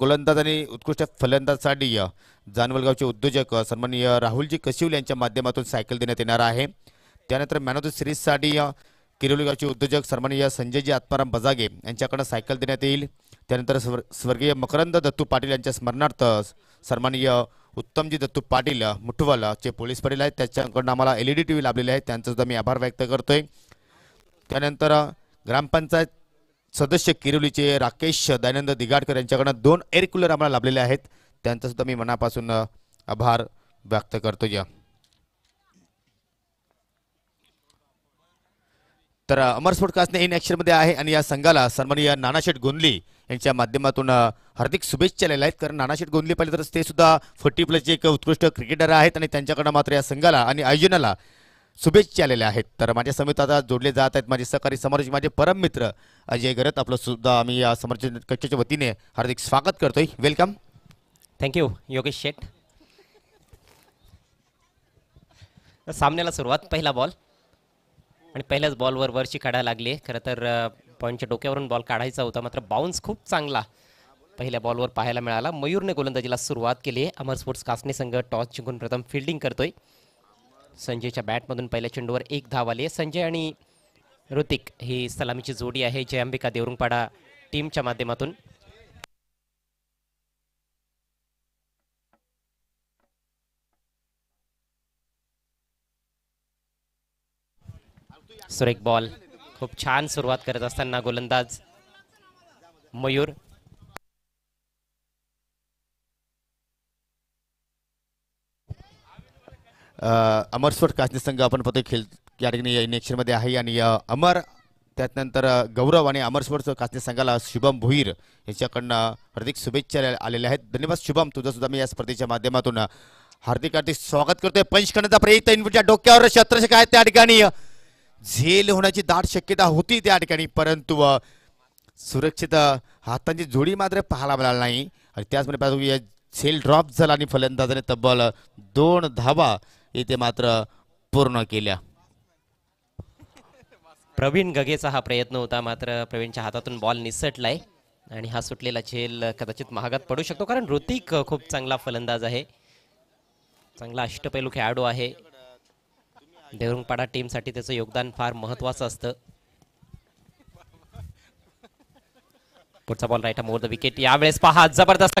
गोलंदाज आणि उत्कृष्ट फलंदाजसाठी जानवलगावचे उद्योजक सन्माननीय राहुलजी कशिवल यांच्या माध्यमातून सायकल देण्यात येणार आहे त्यानंतर मॅन ऑफ द सिरीजसाठी किरोलीगावचे उद्योजक सन्माननीय संजयजी आत्माराम बजागे यांच्याकडनं सायकल देण्यात येईल त्यानंतर स्वर्गीय मकरंद दत्तू पाटील यांच्या स्मरणार्थ सन्माननीय उत्तमजी दत्तू पाटील जे पोलीस पडील आहेत त्याच्याकडनं आम्हाला L E D T V लाभलेली आहे त्यांचासुद्धा सुद्धा मी आभार व्यक्त करतोय त्यानंतर ग्रामपंचायत सदस्य किरोलीचे राकेश दयानंद दिगाडकर यांच्याकडनं दोन एअर कूलर आम्हाला लाभलेले आहेत सुद्धा मी मनापासून आभार व्यक्त करतो या तर अमर ने इन ॲक्शनमध्ये आहे आणि या संघाला सन्माननीय नानाशेठ गोंदली यांच्या माध्यमातून हार्दिक शुभेच्छा लिहिल्या आहेत कारण नानाशेठ गोंदली पाहिलं तर ते सुद्धा फोर्टी प्लसचे एक उत्कृष्ट क्रिकेटर आहेत आणि त्यांच्याकडनं मात्र या संघाला आणि आयोजनाला शुभेच्छा आलेल्या आहेत तर माझ्या समेत आता जोडले जात आहेत माझे सहकारी समोरचे माझे परम अजय गरत आपलं सुद्धा आम्ही या समोरचे कक्षाच्या वतीने हार्दिक स्वागत करतोय वेलकम थँक्यू योगेश शेट सामन्याला सुरुवात पहिला बॉल आणि पहिल्याच बॉलवर वरची काढायला लागली खरं तर पॉईंटच्या डोक्यावरून बॉल काढायचा होता मात्र बाउन्स खूप चांगला पहिल्या बॉलवर पाहायला मिळाला मयूरने गोलंदाजीला सुरुवात केली अमर स्पोर्ट्स कासने संघ टॉस जिंकून प्रथम फिल्डिंग करतोय संजयच्या बॅटमधून पहिल्या चेंडूवर एक धाव आली संजय आणि ऋतिक ही सलामीची जोडी आहे अंबिका देवरुंगपाडा टीमच्या माध्यमातून सुरेख बॉल खूप छान सुरुवात करत असताना गोलंदाज मयूर अमरस्फोट कासनी संघ आपण पाहतोय खेळ या ठिकाणी नेक्शनमध्ये आहे आणि अमर त्यानंतर गौरव आणि अमर स्पोर्ट्स संघाला शुभम भुईर यांच्याकडनं हार्दिक शुभेच्छा आलेल्या आहेत धन्यवाद शुभम सुद्धा मी या स्पर्धेच्या माध्यमातून हार्दिक हार्दिक स्वागत करतोय पंच करण्याचा प्रयत्न डोक्यावर शत्रशक आहेत त्या ठिकाणी झेल होण्याची दाट शक्यता होती त्या ठिकाणी परंतु सुरक्षित हातांची जोडी मात्र पाहायला मिळाली नाही आणि त्याचमुळे झेल ड्रॉप झाला आणि फलंदाजाने तब्बल दोन धावा इथे मात्र पूर्ण केल्या प्रवीण गगेचा हा प्रयत्न होता मात्र प्रवीणच्या हातातून बॉल निसटलाय आणि हा सुटलेला झेल कदाचित महागात पडू शकतो कारण ऋतिक खूप चांगला फलंदाज आहे चांगला अष्टपैलू खेळाडू आहे देवरुंगपाडा साठी त्याचं योगदान फार महत्वाचं असतं पुढचा बॉल राईट मोर द विकेट यावेळेस पहा जबरदस्त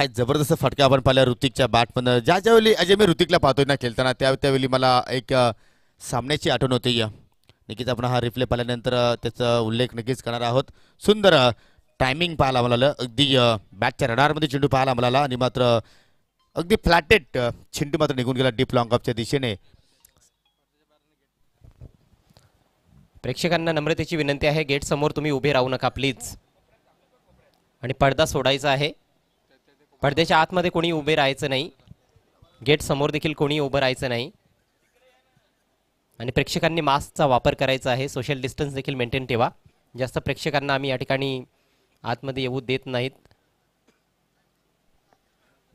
काय जबरदस्त फटका आपण पाहिला ऋतिकच्या पण ज्या ज्यावेळी अजय मी ऋतिकला पाहतोय ना खेळताना त्या त्यावेळी मला एक सामन्याची आठवण होती नक्कीच आपण हा रिप्ले पाहिल्यानंतर त्याचा उल्लेख नक्कीच करणार आहोत सुंदर टायमिंग पाहायला आम्हाला अगदी बॅटच्या रडारमध्ये चेंडू पाहायला आम्हाला आणि मात्र अगदी फ्लॅटेड चेंडू मात्र निघून गेला डीप लॉंगॉपच्या दिशेने प्रेक्षकांना नम्रतेची विनंती आहे गेट समोर तुम्ही उभे राहू नका प्लीज आणि पडदा सोडायचा आहे पडद्याच्या आतमध्ये कोणी उभे राहायचं नाही गेट समोर देखील कोणी उभं राहायचं नाही आणि प्रेक्षकांनी मास्कचा वापर करायचा आहे सोशल डिस्टन्स देखील मेंटेन ठेवा जास्त प्रेक्षकांना आम्ही या ठिकाणी आतमध्ये येऊ देत नाहीत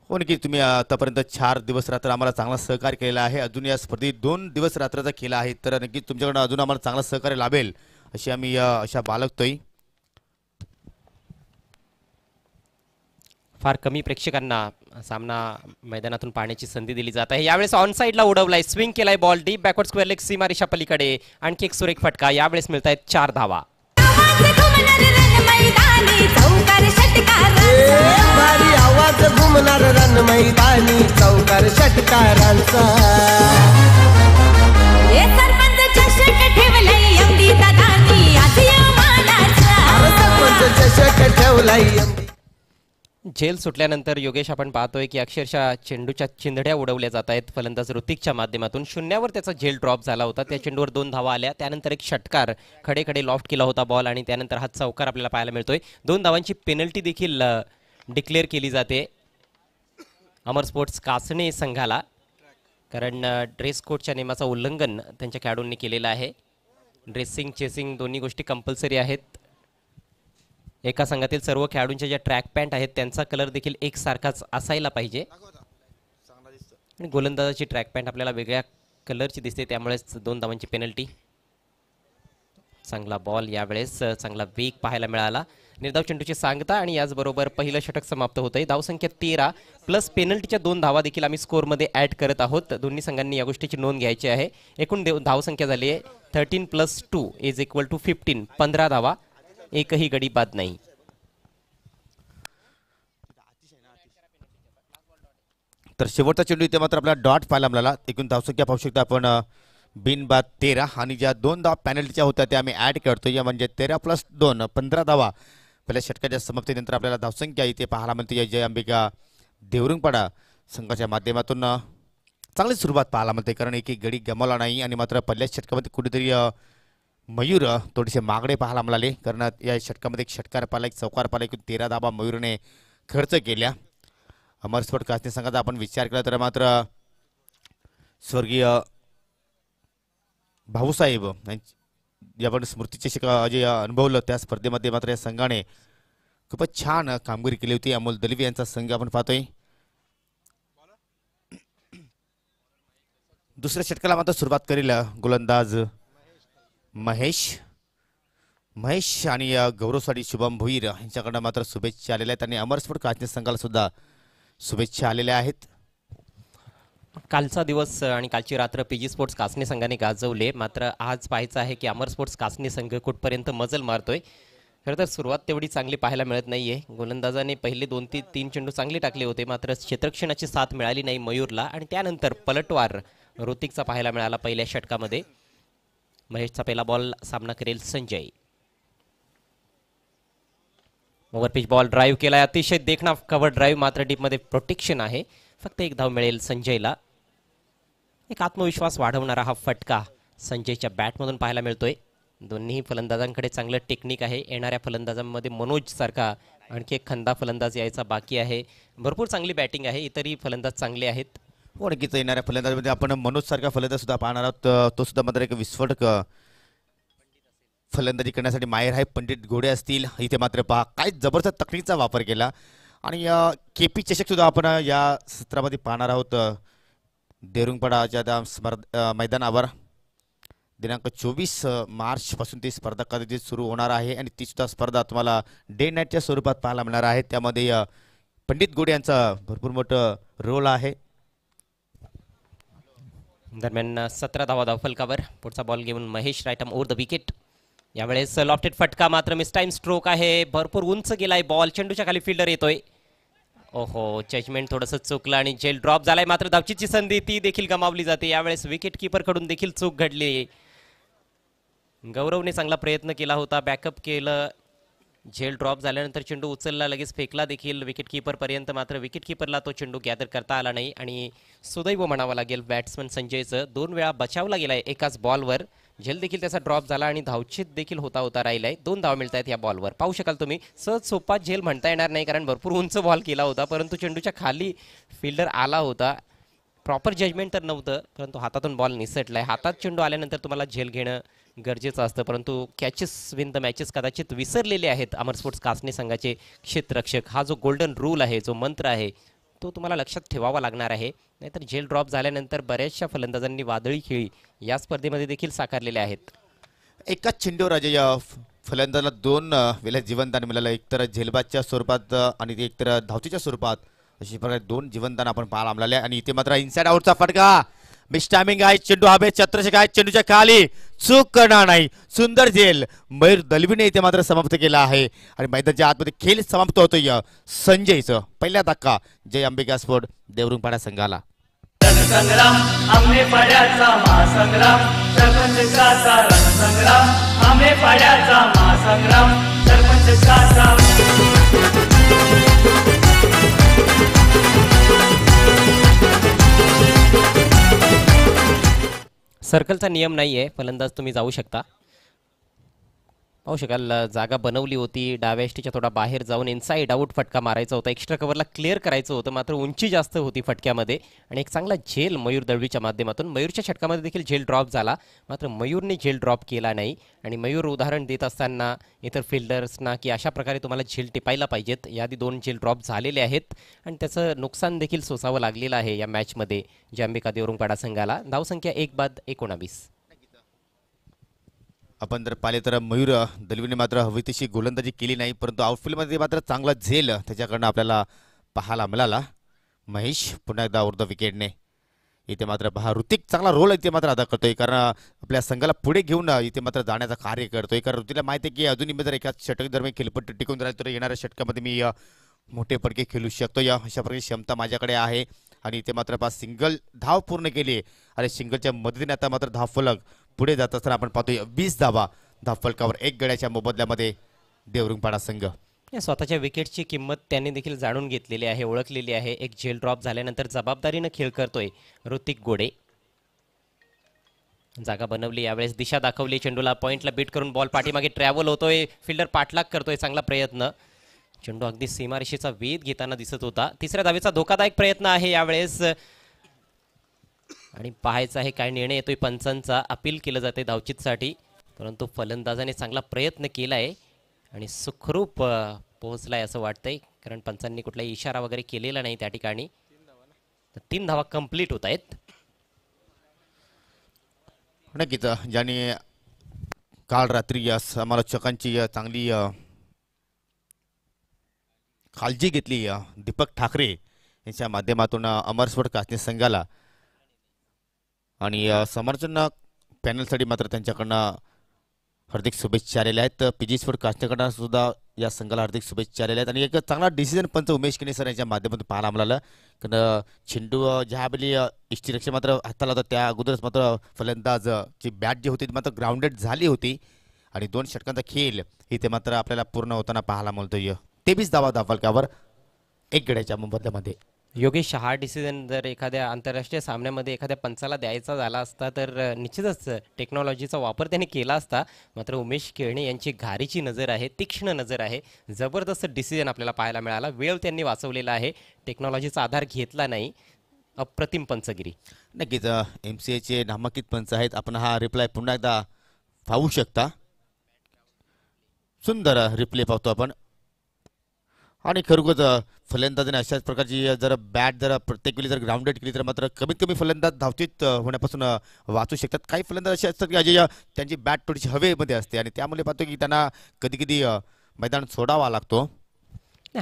हो नक्की तुम्ही आतापर्यंत चार दिवस रात्र आम्हाला चांगला सहकार्य केलेला आहे अजून या स्पर्धेत दोन दिवस रात्राचा केला आहे तर नक्कीच तुमच्याकडनं अजून आम्हाला चांगला सहकार्य लाभेल अशी आम्ही अशा बाळगतोय फार कमी प्रेक्षकांना सामना मैदानातून पाहण्याची संधी दिली जात आहे यावेळेस ऑन साईडला उडवलाय स्विंग केलाय ball deep backward square leg सीमा पलीकडे आणखी एक सुरेख फटका यावेळेस मिळत आहेत चार धावा झेल सुटल्यानंतर योगेश आपण पाहतोय की अक्षरशः चेंडूच्या चिंधड्या उडवल्या जात आहेत फलंदाज ऋतिकच्या माध्यमातून शून्यावर त्याचा झेल ड्रॉप झाला होता त्या चेंडूवर दोन धावा आल्या त्यानंतर एक षटकार खडे लॉफ्ट केला होता बॉल आणि त्यानंतर हा चौकार आपल्याला पाहायला मिळतोय दोन धावांची पेनल्टी देखील डिक्लेअर केली जाते अमर स्पोर्ट्स कासणे संघाला कारण ड्रेस कोडच्या नियमाचं उल्लंघन त्यांच्या खेळाडूंनी केलेलं आहे ड्रेसिंग चेसिंग दोन्ही गोष्टी कंपल्सरी आहेत एका संघातील सर्व खेळाडूंच्या ज्या ट्रॅक पॅन्ट आहेत त्यांचा कलर देखील एकसारखाच असायला पाहिजे आणि गोलंदाजाची ट्रॅक पॅन्ट आपल्याला वेगळ्या कलरची दिसते त्यामुळेच दोन धावांची पेनल्टी चांगला बॉल यावेळेस चांगला वेग पाहायला मिळाला निर्धाव चेंडूची सांगता आणि याचबरोबर पहिलं षटक समाप्त होतं आहे धावसंख्या तेरा प्लस पेनल्टीच्या दोन धावा देखील आम्ही स्कोअरमध्ये ॲड करत आहोत दोन्ही संघांनी या गोष्टीची नोंद घ्यायची आहे एकूण धावसंख्या झाली आहे thirteen plus two is equal to fifteen पंधरा धावा एकही गडी बाद नाही तर शेवटचा चेंडू इथे मात्र आपल्याला डॉट पाहायला मिळाला एकूण धावसंख्या पाहू शकता आपण बिनबाद तेरा आणि ज्या दोन धाव पॅनल्टीच्या होत्या त्या आम्ही ऍड करतो या म्हणजे तेरा प्लस दोन पंधरा धावा पहिल्या षटकाच्या समाप्तीनंतर आपल्याला धावसंख्या इथे पाहायला मिळते जय अंबिका देवरुंगपाडा संघाच्या माध्यमातून चांगली सुरुवात पाहायला मिळते कारण एक एक गडी गमावला नाही आणि मात्र पहिल्याच षटकामध्ये कुठेतरी मयूर थोडेसे मागडे पाहायला मिळाले कारण या षटकामध्ये एक षटकार पाला एक चौकार पाला एकूण तेरा धाबा मयूरने खर्च केल्या अमर स्पोर्ट संघाचा आपण विचार केला तर मात्र स्वर्गीय भाऊसाहेब जे आपण स्मृतीचे शिक जे अनुभवलं त्या स्पर्धेमध्ये मात्र या संघाने खूपच छान कामगिरी केली होती अमोल दलवी यांचा संघ आपण पाहतोय दुसऱ्या षटकाला मात्र सुरुवात करील गोलंदाज महेश महेश आणि गौरवसाठी शुभम भुईर यांच्याकडनं मात्र शुभेच्छा आलेल्या आहेत आणि अमरस्फोट स्पोर्ट काचने संघाला सुद्धा शुभेच्छा आलेल्या आहेत कालचा दिवस आणि कालची रात्र पी जी स्पोर्ट्स कासने संघाने गाजवले मात्र आज पाहायचं आहे की अमर स्पोर्ट्स कासने संघ कुठपर्यंत मजल मारतोय खरं तर सुरुवात तेवढी चांगली पाहायला मिळत नाही आहे गोलंदाजाने पहिले दोन ते तीन चेंडू चांगले टाकले होते मात्र क्षेत्रक्षणाची साथ मिळाली नाही मयूरला आणि त्यानंतर पलटवार ऋतिकचा पाहायला मिळाला पहिल्या षटकामध्ये महेशचा पहिला बॉल सामना करेल Sanjay over pitch ball drive केलाय अतिशय देखणा कव्हर ड्राईव्ह मात्र डीपमध्ये प्रोटेक्शन आहे फक्त एक धाव मिळेल संजयला एक आत्मविश्वास वाढवणारा हा फटका संजयच्या बॅटमधून पाहायला मिळतोय दोन्ही फलंदाजांकडे चांगलं टेक्निक आहे येणाऱ्या फलंदाजांमध्ये मनोज सारखा आणखी एक खंदा फलंदाज यायचा बाकी आहे भरपूर चांगली बॅटिंग आहे इतरही फलंदाज चांगले आहेत हो येणाऱ्या फलंदाजमध्ये आपण मनोजसारखा फलंदाज सुद्धा पाहणार आहोत तो सुद्धा मात्र एक विस्फोटक फलंदाजी करण्यासाठी माहेर आहे पंडित घोडे असतील इथे मात्र पहा काय जबरदस्त तकनीकचा वापर केला आणि के पी चषक सुद्धा आपण या सत्रामध्ये पाहणार आहोत देरुंगपाडाच्या त्या स्पर्धा मैदानावर दिनांक चोवीस मार्चपासून ती स्पर्धा कदाचित सुरू होणार आहे आणि तीसुद्धा स्पर्धा तुम्हाला डे नाईटच्या स्वरूपात पाहायला मिळणार आहे त्यामध्ये पंडित गोडे यांचा भरपूर मोठं रोल आहे दरम्यान सतरा धावा धाव फलकावर पुढचा बॉल घेऊन Mahesh right arm over the wicket यावेळेस लॉफ्टेड फटका मात्र मिस टाइम स्ट्रोक आहे भरपूर उंच गेलाय बॉल चेंडूच्या खाली फिल्डर येतोय ओहो जजमेंट थोडस चुकलं आणि जेल ड्रॉप झालाय मात्र धावचीची संधी ती देखील गमावली जाते यावेळेस विकेट कडून देखील चूक घडली गौरवने चांगला प्रयत्न केला होता बॅकअप केलं झेल ड्रॉप झाल्यानंतर चेंडू उचलला लगेच फेकला देखील विकेट पर्यंत मात्र विकेट तो चेंडू गॅदर करता आला नाही आणि सुदैव म्हणावा लागेल बॅट्समन संजयचं दोन वेळा बचावला गेलाय एकाच बॉलवर झेल देखील त्याचा ड्रॉप झाला आणि धावचीत देखील होता होता राहिलाय दोन धाव मिळत आहेत या बॉलवर पाहू शकाल तुम्ही सहज सोपा झेल म्हणता येणार नाही कारण भरपूर उंच बॉल केला होता परंतु चेंडूच्या खाली फिल्डर आला होता प्रॉपर जजमेंट तर नव्हतं परंतु हातातून बॉल निसटलाय हातात चेंडू आल्यानंतर तुम्हाला झेल घेणं गरजेचं असतं परंतु कॅचेस विन द मॅचेस कदाचित विसरलेले आहेत अमर स्पोर्ट्स कासने संघाचे क्षेत्ररक्षक हा जो गोल्डन रूल आहे जो मंत्र आहे तो तुम्हाला लक्षात ठेवावा लागणार आहे नाहीतर झेल ड्रॉप झाल्यानंतर बऱ्याचशा फलंदाजांनी वादळी खेळी या स्पर्धेमध्ये देखील साकारलेल्या आहेत एकाच राजे या फलंदाजाला दोन वेळेला जीवनदान मिळालं एकतर झेलबादच्या स्वरूपात आणि एकतर धावतीच्या स्वरूपात अशी प्रकारे दोन जीवनदान आपण पाहायला आणि इथे मात्र इन्साइड आउटचा फटका मिस टायमिंग आहे चेंडू हवे छत्रशक आहे चेंडूच्या खाली चूक करणार नाही सुंदर झेल मयूर दलवीने इथे मात्र समाप्त केला आहे आणि मैदानच्या आतमध्ये खेळ समाप्त होतोय या संजयचं पहिल्या धक्का जय अंबिका स्फोट देवरुंग पाड्या संघाला सर्कलचा नियम नाही आहे फलंदाज तुम्ही जाऊ शकता पाहू शकाल जागा बनवली होती डाव्या थोडा बाहेर जाऊन इनसाईड आऊट फटका मारायचा होता एक्स्ट्रा कव्हरला क्लिअर करायचं होतं मात्र उंची जास्त होती फटक्यामध्ये आणि एक चांगला झेल मयूर दळवीच्या माध्यमातून मयूरच्या षटकामध्ये देखील झेल ड्रॉप झाला मात्र मयूरने झेल ड्रॉप केला नाही आणि मयूर उदाहरण देत असताना इतर फिल्डर्सना की अशा प्रकारे तुम्हाला झेल टिपायला पाहिजेत याआधी दोन झेल ड्रॉप झालेले आहेत आणि त्याचं नुकसान देखील सोसावं लागलेलं आहे या मॅचमध्ये जांबिका देवरुंगपाडा संघाला धावसंख्या एक बाद एकोणावीस आपण जर पाहिले तर मयूर दलवीने मात्र हवी गोलंदाजी केली नाही परंतु आउटफील्डमध्ये मात्र चांगला झेल त्याच्याकडनं आपल्याला पाहायला मिळाला महेश पुन्हा एकदा द विकेटने इथे मात्र पहा ऋतिक चांगला रोल इथे मात्र अदा करतोय कारण आपल्या संघाला पुढे घेऊन इथे मात्र जाण्याचं कार्य करतोय कारण ऋतीला माहिती आहे की अजूनही मी जर एका षटक खेळपट्टी टिकून राहिले तर येणाऱ्या षटकामध्ये मी मोठे पडके खेळू शकतो या अशा प्रकारची क्षमता माझ्याकडे आहे आणि इथे मात्र पहा सिंगल धाव पूर्ण केली आणि सिंगलच्या मदतीने आता मात्र धाव फलक पुढे जात असताना आपण पाहतोय वीस धावा धाफलकावर एक गड्याच्या मोबदल्यामध्ये देवरुंगपाडा संघ या स्वतःच्या विकेटची किंमत त्यांनी देखील जाणून घेतलेली आहे ओळखलेली आहे एक झेल ड्रॉप झाल्यानंतर जबाबदारीनं खेळ करतोय ऋतिक गोडे जागा बनवली यावेळेस दिशा दाखवली चेंडूला पॉईंटला बीट करून बॉल पाठीमागे ट्रॅव्हल होतोय फिल्डर पाठलाग करतोय चांगला प्रयत्न चेंडू अगदी सीमारेषेचा वेध घेताना दिसत होता तिसऱ्या धावेचा धोकादायक प्रयत्न आहे यावेळेस आणि पाहायचं आहे काय निर्णय येतोय पंचांचा अपील केलं जाते साठी परंतु फलंदाजाने चांगला प्रयत्न केला आहे आणि सुखरूप पोहोचलाय असं वाटतंय कारण पंचांनी कुठलाही इशारा वगैरे केलेला नाही त्या ठिकाणी तर तीन धावा कंप्लीट होत आहेत नक्कीच ज्याने काल रात्री या समालोचकांची चांगली काळजी घेतली दीपक ठाकरे यांच्या माध्यमातून अमरस्फोट कासने संघाला आणि समर्थन पॅनलसाठी मात्र त्यांच्याकडनं हार्दिक शुभेच्छा आलेल्या आहेत पी जी स्फोट काष्टकडनं सुद्धा या संघाला हार्दिक शुभेच्छा आलेल्या आहेत आणि एक चांगला डिसिजन पंच उमेश किने सर यांच्या माध्यमातून पाहायला मिळालं कारण चेंडू ज्यावेळी इष्टिरक्षक मात्र हाताला होता त्या अगोदरच मात्र फलंदाज जी बॅट जी होती ती मात्र ग्राउंडेड झाली होती आणि दोन षटकांचा खेळ इथे मात्र आपल्याला पूर्ण होताना पाहायला मिळतोय तेवीस दावा धाफलकावर एक गड्याच्या मोबदल्यामध्ये योगेश हा डिसिजन जर एखाद्या आंतरराष्ट्रीय सामन्यामध्ये एखाद्या पंचाला द्यायचा झाला असता तर निश्चितच टेक्नॉलॉजीचा वापर त्यांनी केला असता मात्र उमेश केळणे यांची घारीची नजर आहे तीक्ष्ण नजर आहे जबरदस्त डिसिजन आपल्याला पाहायला मिळाला वेळ त्यांनी वाचवलेला आहे टेक्नॉलॉजीचा आधार घेतला नाही अप्रतिम पंचगिरी नक्कीच एम सी एचे नामांकित पंच आहेत आपण हा रिप्लाय पुन्हा एकदा पाहू शकता सुंदर रिप्ले पाहतो आपण आणि खरोखरच फलंदाजाने अशाच प्रकारची जर बॅट जर प्रत्येक वेळी जर ग्राउंडेड केली तर मात्र कमीत कमी फलंदाज धावतीत होण्यापासून वाचू शकतात काही फलंदाज असे असतात की अजय त्यांची बॅट थोडीशी हवेमध्ये असते आणि त्यामुळे पाहतो की त्यांना कधी कधी मैदान सोडावा लागतो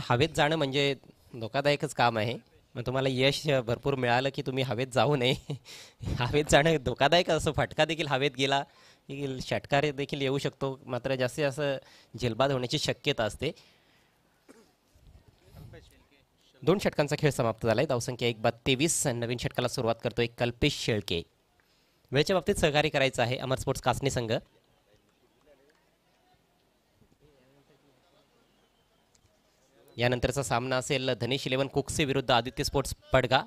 हवेत जाणं म्हणजे धोकादायकच काम आहे मग तुम्हाला यश भरपूर मिळालं की तुम्ही हवेत जाऊ नये हवेत जाणं धोकादायक असं फटका देखील हवेत गेला की षटकार देखील येऊ शकतो मात्र जास्तीत जास्त झेलबाद होण्याची शक्यता असते दोन षटकांचा खेळ समाप्त झाला आहे धावसंख्या एक बाद तेवीस नवीन षटकाला सुरुवात करतोय कल्पेश शेळके वेळेच्या बाबतीत सहकार्य करायचं आहे अमर स्पोर्ट्स कासनी संघ यानंतरचा सामना असेल धनेश इलेव्हन कुकसे विरुद्ध आदित्य स्पोर्ट्स पडगा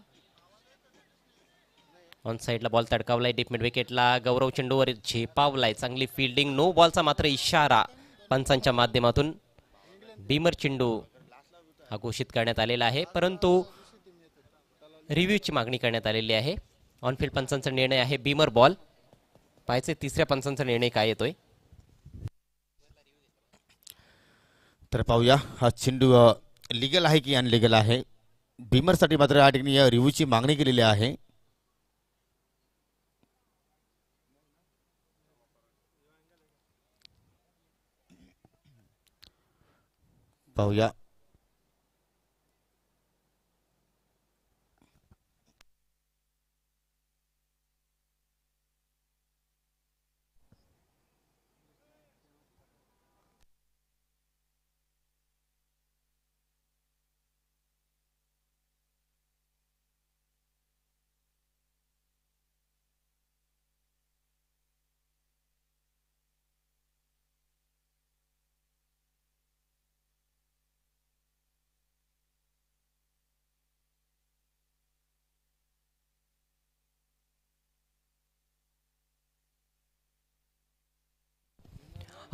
ऑन साईडला बॉल तडकावलाय डीप मिड विकेटला गौरव चेंडूवर झेपावलाय चांगली फिल्डिंग नो बॉलचा मात्र इशारा पंचांच्या माध्यमातून बीमर चेंडू हा घोषित करण्यात आलेला आहे परंतु रिव्ह्यूची मागणी करण्यात आलेली आहे ऑनफिल्ड पंचांचा निर्णय आहे बीमर बॉल पाहायचे तिसऱ्या पंचांचा निर्णय काय येतोय तर पाहूया हा चेंडू लिगल आहे की अनलिगल आहे बीमरसाठी मात्र या ठिकाणी रिव्ह्यूची मागणी केलेली आहे पाहूया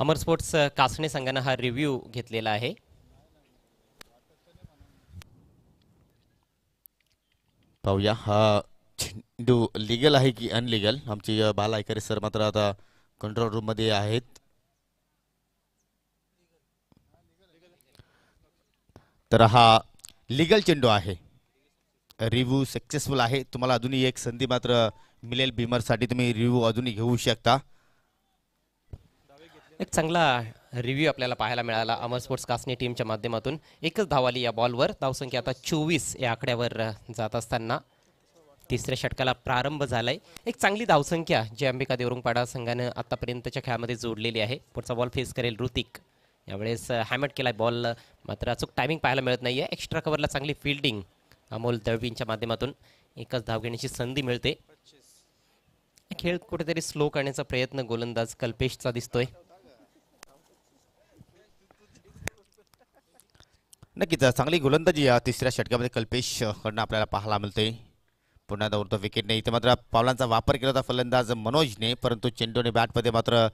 अमर स्पोर्ट्स कासणे संघानं हा रिव्ह्यू घेतलेला आहे पाहूया हा चेंडू लीगल आहे की अनलिगल आमची बाला आयकरे सर मात्र आता कंट्रोल रूम मध्ये आहेत तर हा लिगल चेंडू आहे रिव्ह्यू सक्सेसफुल आहे तुम्हाला अजूनही एक संधी मात्र मिळेल बीमरसाठी तुम्ही रिव्ह्यू अजूनही घेऊ शकता एक चांगला रिव्ह्यू आपल्याला पाहायला मिळाला अमर स्पोर्ट्स कासनी टीमच्या माध्यमातून एकच धाव आली या बॉलवर धावसंख्या आता चोवीस या आकड्यावर जात असताना तिसऱ्या षटकाला प्रारंभ झालाय एक चांगली धावसंख्या जी अंबिका देवरुंगपाडा संघानं आतापर्यंतच्या खेळामध्ये जोडलेली आहे पुढचा बॉल फेस करेल ऋतिक यावेळेस हॅमेट केलाय बॉल मात्र अचूक टायमिंग पाहायला मिळत नाही आहे एक्स्ट्रा कवरला चांगली फिल्डिंग अमोल दळवींच्या माध्यमातून एकच धाव घेण्याची संधी मिळते खेळ कुठेतरी स्लो करण्याचा प्रयत्न गोलंदाज कल्पेशचा दिसतोय नक्कीच चांगली गोलंदाजी या तिसऱ्या षटकामध्ये कल्पेश कडनं आपल्याला पाहायला मिळते पुन्हा दौडतो विकेट नाही इथे मात्र पावलांचा वापर केला होता फलंदाज मनोजने परंतु चेंडूने बॅटमध्ये मात्र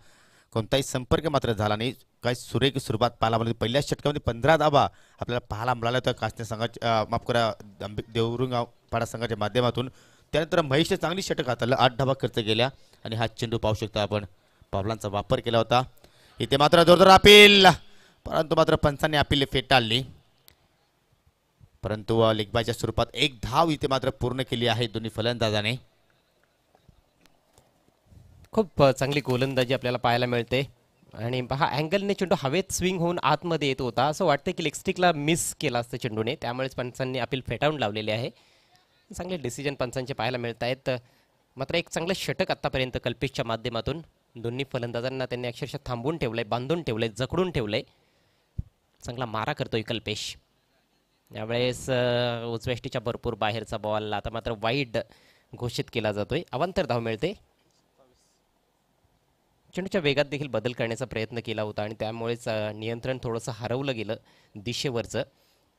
कोणताही संपर्क मात्र झाला नाही काय सुरेख सुरुवात पाहायला मिळते पहिल्याच षटकामध्ये पंधरा धाबा आपल्याला पाहायला मिळाला होता कासने संघाच्या माफ करा पाडा संघाच्या माध्यमातून त्यानंतर महेशने चांगली षटक हाताळलं आठ धाबा खर्च केल्या आणि हा चेंडू पाहू शकतो आपण पावलांचा वापर केला होता इथे मात्र जोरदार अपील परंतु मात्र पंचांनी अपील फेटाळली परंतु लिखबाच्या स्वरूपात एक धाव इथे मात्र पूर्ण केली आहे दोन्ही फलंदाजाने खूप चांगली गोलंदाजी आपल्याला पाहायला मिळते आणि हा अँगलने चेंडू हवेत स्विंग होऊन आतमध्ये येत होता असं वाटतं की लेगस्टिकला मिस केला असतं चेंडूने त्यामुळेच पंचांनी अपील फेटाळून लावलेले आहे चांगले डिसिजन पंचांचे पाहायला मिळत आहेत मात्र एक चांगलं षटक आत्तापर्यंत कल्पेशच्या माध्यमातून दोन्ही फलंदाजांना त्यांनी अक्षरशः थांबून ठेवलंय बांधून ठेवले जखडून ठेवले चांगला मारा करतोय कल्पेश यावेळेस उजवेष्टीच्या भरपूर बाहेरचा बॉल आता मात्र वाईड घोषित केला जातोय अवंतर धाव मिळते चेंडूच्या वेगात देखील बदल करण्याचा प्रयत्न केला होता आणि त्यामुळेच नियंत्रण थोडंसं हरवलं गेलं दिशेवरचं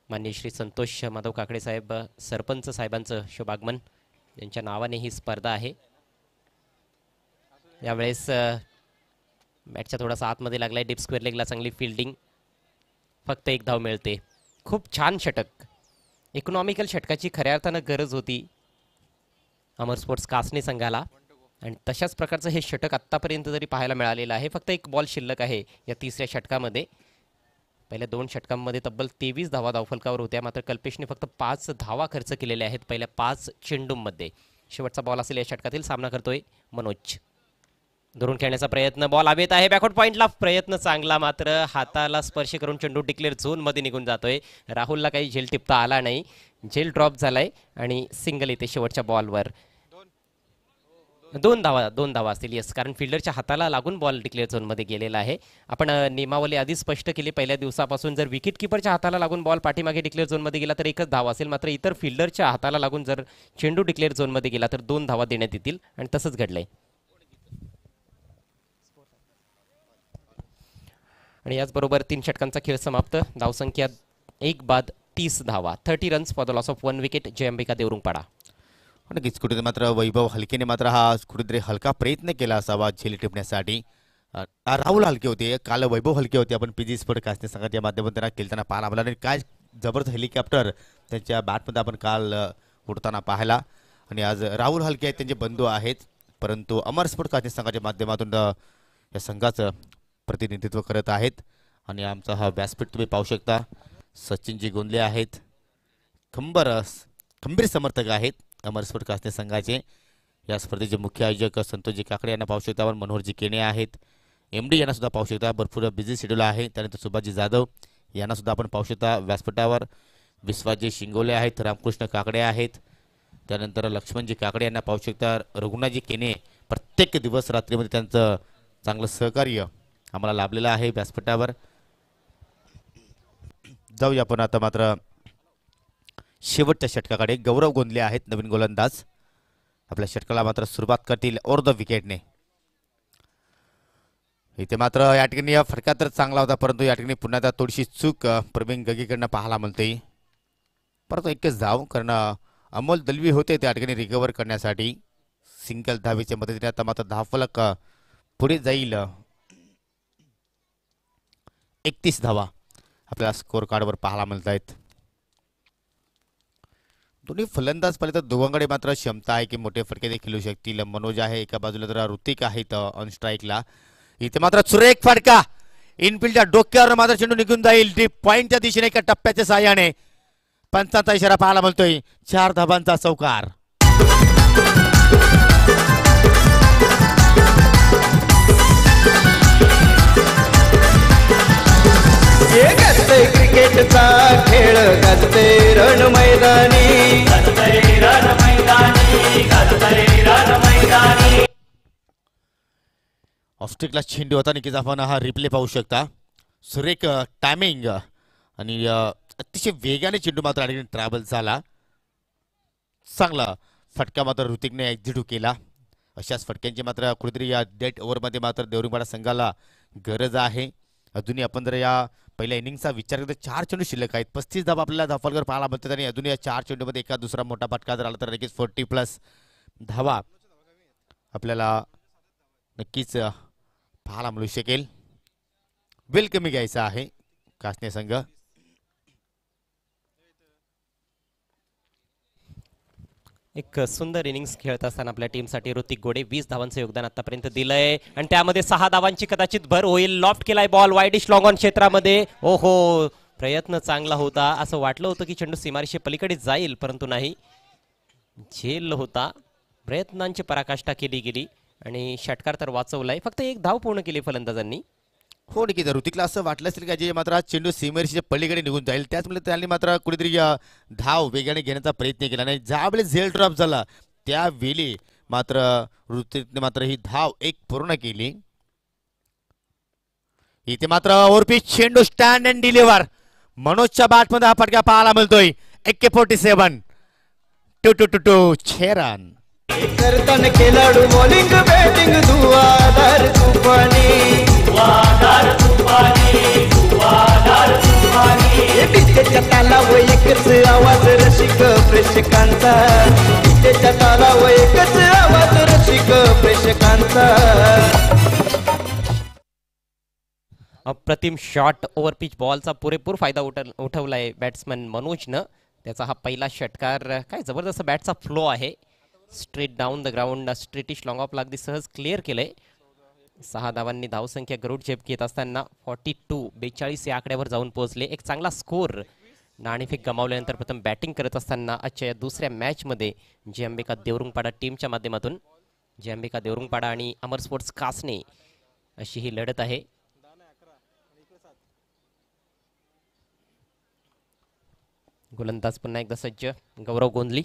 मान्य श्री संतोष माधव काकडे साहेब सरपंच साहेबांचं शुभागमन यांच्या नावाने ही स्पर्धा आहे यावेळेस मॅटच्या थोडासा आतमध्ये लागलाय डिप स्क्वेअर लेगला चांगली फिल्डिंग फक्त एक धाव मिळते खूप छान षटक इकॉनॉमिकल षटकाची खऱ्या अर्थानं गरज होती अमर स्पोर्ट्स कासने संघाला आणि तशाच प्रकारचं हे षटक आत्तापर्यंत जरी पाहायला मिळालेलं आहे फक्त एक बॉल शिल्लक आहे या तिसऱ्या षटकामध्ये पहिल्या दोन षटकांमध्ये तब्बल तेवीस धावा धावफलकावर होत्या मात्र कल्पेशने फक्त पाच धावा खर्च केलेल्या आहेत पहिल्या पाच चेंडूंमध्ये शेवटचा बॉल असेल या षटकातील सामना करतोय मनोज धरून खेळण्याचा प्रयत्न बॉल हवेत आहे बॅकवर्ड पॉईंटला प्रयत्न चांगला मात्र हाताला स्पर्श करून चेंडू डिक्लेअर झोन मध्ये निघून जातोय राहुलला काही झेल टिपता आला नाही झेल ड्रॉप झालाय आणि सिंगल येते शेवटच्या बॉलवर दोन धावा दोन धावा असतील येस कारण फिल्डरच्या हाताला लागून बॉल डिक्लेअर झोनमध्ये गेलेला आहे आपण नियमावली आधी स्पष्ट केली पहिल्या दिवसापासून जर विकेट किपरच्या हाताला लागून बॉल पाठीमागे डिक्लेअर झोनमध्ये गेला तर एकच धावा असेल मात्र इतर फिल्डरच्या हाताला लागून जर चेंडू डिक्लेअर झोनमध्ये गेला तर दोन धावा देण्यात येतील आणि तसंच घडलंय आणि याचबरोबर तीन षटकांचा खेळ समाप्त धावसंख्या एक बाद तीस धावा thirty runs for the loss of one wicket Jayambika Devrungpada हो, नक्कीच कुठेतरी मात्र वैभव हलकेने मात्र हा कुठेतरी हलका प्रयत्न केला असावा झेल टिपण्यासाठी राहुल हलके होते काल वैभव हलके होते आपण पी जी स्पोर्ट कासने संघात माध्यमातून त्यांना खेळताना पाहायला आणि काय जबरदस्त हेलिकॉप्टर त्यांच्या बॅटमध्ये आपण काल उडताना पाहायला आणि आज राहुल हलके आहेत त्यांचे बंधू आहेत परंतु अमर स्पोर्ट कास्टने संघाच्या माध्यमातून या संघाचं प्रतिनिधित्व करत आहेत आणि आमचा हा व्यासपीठ तुम्ही पाहू शकता सचिनजी गोंदले आहेत खंबर खंबीर समर्थक आहेत अमरस्फोट कासने संघाचे या स्पर्धेचे मुख्य आयोजक संतोषजी काकडे यांना पाहू शकता मनोहरजी केणे आहेत एम डी यांना सुद्धा पाहू शकता भरपूर बिझी शेड्यूल आहे त्यानंतर सुभाषजी जाधव यांना सुद्धा आपण पाहू शकता व्यासपीठावर विश्वासजी शिंगोले आहेत रामकृष्ण काकडे आहेत त्यानंतर लक्ष्मणजी काकडे यांना पाहू शकता रघुनाजी केणे प्रत्येक दिवस रात्रीमध्ये त्यांचं चांगलं सहकार्य आम्हाला लाभलेला आहे व्यासपीठावर जाऊया आपण आता मात्र शेवटच्या षटकाकडे गौरव गोंदले आहेत नवीन गोलंदाज आपल्या षटकाला मात्र सुरुवात करतील ओर द विकेटने इथे मात्र या ठिकाणी फटका तर चांगला होता परंतु या ठिकाणी पुन्हा त्या थोडीशी चूक प्रवीण गगीकडनं पाहायला मिळते परंतु एकच धाव कारण अमोल दलवी होते त्या ठिकाणी रिकव्हर करण्यासाठी सिंगल धावेच्या मदतीने आता मात्र धावफलक पुढे जाईल एकतीस धावा आपल्याला स्कोअर कार्डवर पाहायला मिळत आहेत दोन्ही फलंदाज पाहिजे तर दोघांकडे मात्र क्षमता आहे की मोठे फटके देखील खेळू शकतील मनोज आहे एका बाजूला तर ऋतिक आहेत ऑन स्ट्राईकला इथे मात्र सुरेख फटका इनफिल्डच्या डोक्यावर मात्र चेंडू निघून जाईल डीप पॉईंटच्या दिशेने एका टप्प्याच्या साह्याने पंचांचा इशारा पाहायला मिळतोय चार धाबांचा चौकार खेळ ऑस्ट्रिकला होता निकी आपण हा रिप्ले पाहू शकता सुरेख टायमिंग आणि अतिशय वेगाने चेंडू मात्र आणि ट्रॅव्हल झाला चांगला फटका मात्र ऋतिकने एक्झिट्यू केला अशाच फटक्यांची मात्र कुठेतरी या डेट ओव्हरमध्ये मात्र देवरिंगवाडा संघाला गरज आहे अजूनही आपण जर या पहिल्या इनिंगचा विचार करतो चार चेंडू शिल्लक आहेत पस्तीस धावा आपल्याला धाफलकर पाहायला मिळतात आणि अजून या चार चेंडूमध्ये एका दुसरा मोठा फटका जर आला तर नक्कीच फोर्टी प्लस धावा आपल्याला नक्कीच पाहायला मिळू शकेल वेल कमी घ्यायचा आहे कासने संघ एक सुंदर इनिंग्स खेळत असताना आपल्या टीमसाठी ऋतिक गोडे वीस धावांचं योगदान आतापर्यंत दिलंय आणि त्यामध्ये सहा धावांची कदाचित भर होईल लॉफ्ट केलाय बॉल वायडिश लॉंग ऑन क्षेत्रामध्ये ओहो प्रयत्न चांगला होता असं वाटलं होतं की चेंडू सीमारेशी पलीकडे जाईल परंतु नाही झेल होता प्रयत्नांची पराकाष्ठा केली गेली आणि षटकार तर वाचवलाय फक्त एक धाव पूर्ण केली फलंदाजांनी हो नक्कीच ऋतिकला असं वाटलं असेल की जे मात्र चेंडू सीमेरशीच्या पलीकडे निघून जाईल त्याचमुळे त्यांनी मात्र कुठेतरी धाव वेगाने घेण्याचा प्रयत्न केला नाही ज्यावेळेस झेल ड्रॉप झाला त्यावेळी मात्र ऋतिकने मात्र ही धाव एक पूर्ण केली इथे मात्र ओरपी चेंडू स्टँड अँड डिलिव्हर मनोजच्या बॅटमध्ये हा फटका पाहायला मिळतोय एक्के forty seven two two two two छे रन करताना खेळाडू बॉलिंग बॅटिंग दुवादार दुआदार दुवादार दुआदार दुवादार तुफानी पित्तेच्या तालावर एकच आवाज रसिक प्रेक्षकांचा पित्तेच्या तालावर एकच आवाज रसिक प्रेक्षकांचा अप्रतिम शॉट ओव्हर पिच बॉलचा पुरेपूर फायदा उठ उठवला बॅट्समन मनोजनं त्याचा हा पहिला षटकार काय जबरदस्त बॅटचा फ्लो आहे straight down the ground straightish long off अगदी सहज क्लिअर केलंय सहा धावांनी धावसंख्या गरुड झेप घेत असताना फॉर्टी टू बेचाळीस या आकड्यावर जाऊन पोहोचले एक चांगला स्कोर नाणेफेक गमावल्यानंतर प्रथम बॅटिंग करत असताना आजच्या या दुसऱ्या मॅचमध्ये जे अंबिका देवरुंगपाडा टीमच्या माध्यमातून जे अंबिका देवरुंगपाडा आणि अमर स्पोर्ट्स कासने अशी ही लढत आहे गोलंदाज पुन्हा एकदा सज्ज गौरव गोंदली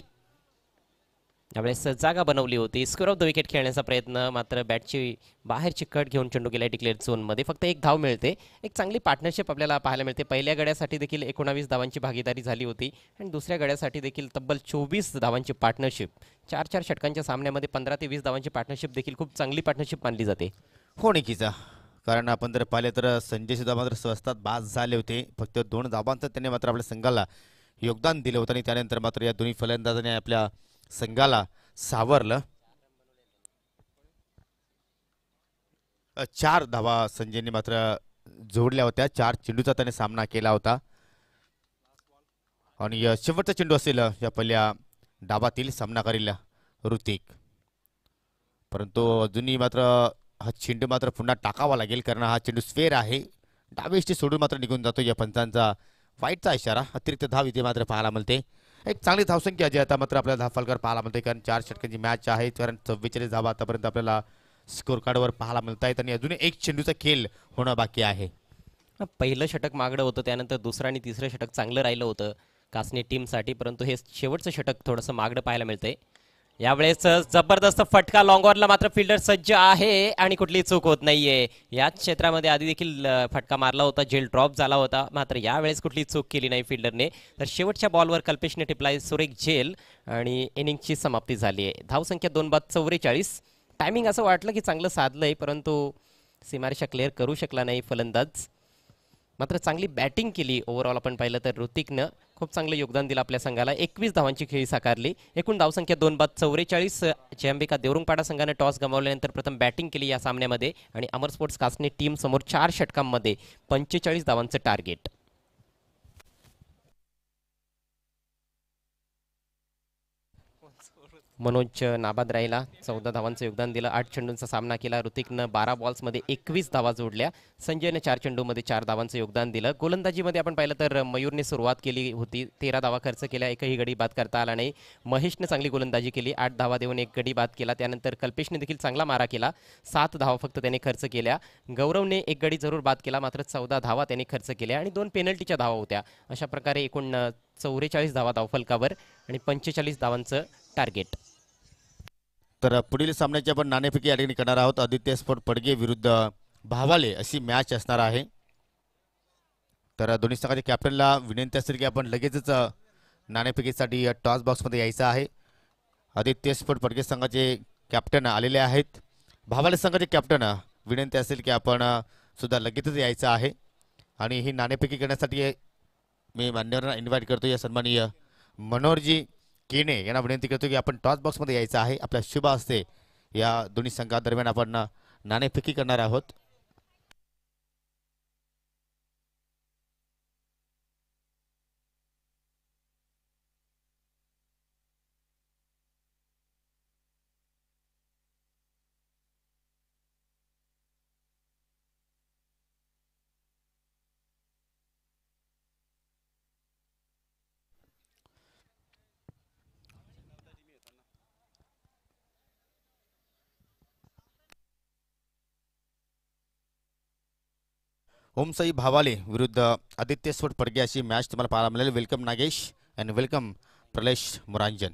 यावेळेस जागा बनवली होती स्कोर ऑफ द विकेट खेळण्याचा प्रयत्न मात्र बॅटची बाहेरची कट घेऊन चेंडू गेला डिक्लेअर मध्ये फक्त एक धाव मिळते एक चांगली पार्टनरशिप आपल्याला पाहायला मिळते पहिल्या गड्यासाठी देखील एकोणावीस धावांची भागीदारी झाली होती आणि दुसऱ्या गड्यासाठी देखील तब्बल चोवीस धावांची पार्टनरशिप चार चार षटकांच्या सामन्यामध्ये पंधरा ते वीस धावांची पार्टनरशिप देखील खूप चांगली पार्टनरशिप मानली जाते हो निकीचा कारण आपण जर पाहिले तर संजय सुद्धा मात्र स्वस्तात बाद झाले होते फक्त दोन धावांचं त्यांनी मात्र आपल्या संघाला योगदान दिलं होतं आणि त्यानंतर मात्र या दोन्ही फलंदाजाने आपल्या संघाला सावरलं चार धावा संजयने मात्र जोडल्या होत्या चार चेंडूचा त्याने सामना केला होता आणि शेवटचा चेंडू असेल या पहिल्या डाबातील सामना करील ऋतिक परंतु अजूनही मात्र हा चेंडू मात्र पुन्हा टाकावा लागेल कारण हा चेंडू स्वेर आहे डावेष्टी सोडून मात्र निघून जातो या पंचांचा वाईटचा इशारा अतिरिक्त धाव इथे मात्र पाहायला मिळते एक चांगली धावसंख्या जी आता मात्र आपल्याला धाफालकर पाहायला मिळते कारण चार षटकांची मॅच आहे कारण चव्वेचाळीस धावा आतापर्यंत आपल्याला स्कोर कार्डवर पाहायला मिळत आहेत आणि अजूनही एक चेंडूचा खेळ होणं बाकी आहे पहिलं षटक मागडं होतं त्यानंतर दुसरं आणि तिसरं षटक चांगलं राहिलं होतं कासनी टीमसाठी परंतु हे शेवटचं षटक थोडंसं मागडं पाहायला मिळतंय यावेळेस जबरदस्त फटका लॉंगॉरला मात्र फिल्डर सज्ज आहे आणि कुठली चूक होत नाहीये याच क्षेत्रामध्ये आधी देखील फटका मारला होता जेल ड्रॉप झाला होता मात्र यावेळेस कुठली चूक केली नाही फिल्डरने तर शेवटच्या बॉलवर कल्पेशने टिपलाय सुरेख झेल आणि इनिंगची समाप्ती झाली आहे धावसंख्या दोन बाद चौवेचाळीस टायमिंग असं वाटलं की चांगलं साधलंय परंतु सीमारेषा क्लिअर करू शकला नाही फलंदाज मात्र चांगली बॅटिंग केली ओव्हरऑल आपण पाहिलं तर ऋतिकनं खूप चांगलं योगदान दिलं आपल्या संघाला एकवीस धावांची खेळी साकारली एकूण धावसंख्या दोन बाद चौवेचाळीस जयंबिका देवरुंगपाडा संघाने टॉस गमावल्यानंतर प्रथम बॅटिंग केली या सामन्यामध्ये आणि अमर स्पोर्ट्स कासने टीम समोर चार षटकांमध्ये पंचेचाळीस धावांचं टार्गेट मनोज नाबाद राहिला चौदा धावांचं योगदान दिलं आठ चेंडूंचा सामना केला ऋतिकनं बारा बॉल्समध्ये एकवीस धावा जोडल्या संजयनं चार चेंडूमध्ये चार धावांचं योगदान दिलं गोलंदाजीमध्ये आपण पाहिलं तर मयूरने सुरुवात केली होती तेरा धावा खर्च केला एकही गडी बाद करता आला नाही महेशनं चांगली गोलंदाजी केली आठ धावा देऊन एक गडी बाद केला त्यानंतर कल्पेशने देखील चांगला मारा केला सात धावा फक्त त्याने खर्च केल्या गौरवने एक गडी जरूर बाद केला मात्र चौदा धावा त्याने खर्च केल्या आणि दोन पेनल्टीच्या धावा होत्या अशा प्रकारे एकूण चौवेचाळीस धावा धावफलकावर आणि पंचेचाळीस धावांचं टार्गेट तर पुढील सामन्याची आपण नाणेफेकी या ठिकाणी करणार आहोत आदित्य स्पोर्ट पडगे विरुद्ध भावाले अशी मॅच असणार आहे तर दोन्ही संघाच्या कॅप्टनला विनंती असेल की आपण लगेचच नाणेफेकीसाठी टॉस बॉक्समध्ये यायचं आहे आदित्य स्पोर्ट पडगे संघाचे कॅप्टन आलेले आहेत भावाले संघाचे कॅप्टन विनंती असेल की आपण सुद्धा लगेचच यायचं आहे आणि ही नाणेफेकी करण्यासाठी मी मान्यवरांना इन्व्हाइट करतो या सन्माननीय मनोहरजी केणे यांना विनंती करतो की आपण टॉस बॉक्समध्ये यायचं आहे आपल्या शुभ असते या दोन्ही संघादरम्यान आपण नाणेफेकी करणार आहोत साई भावाले विरुद्ध आदित्य स्फोट पडगे अशी मॅच तुम्हाला पाहायला मिळेल welcome Nagesh and welcome Pralesh Muranjan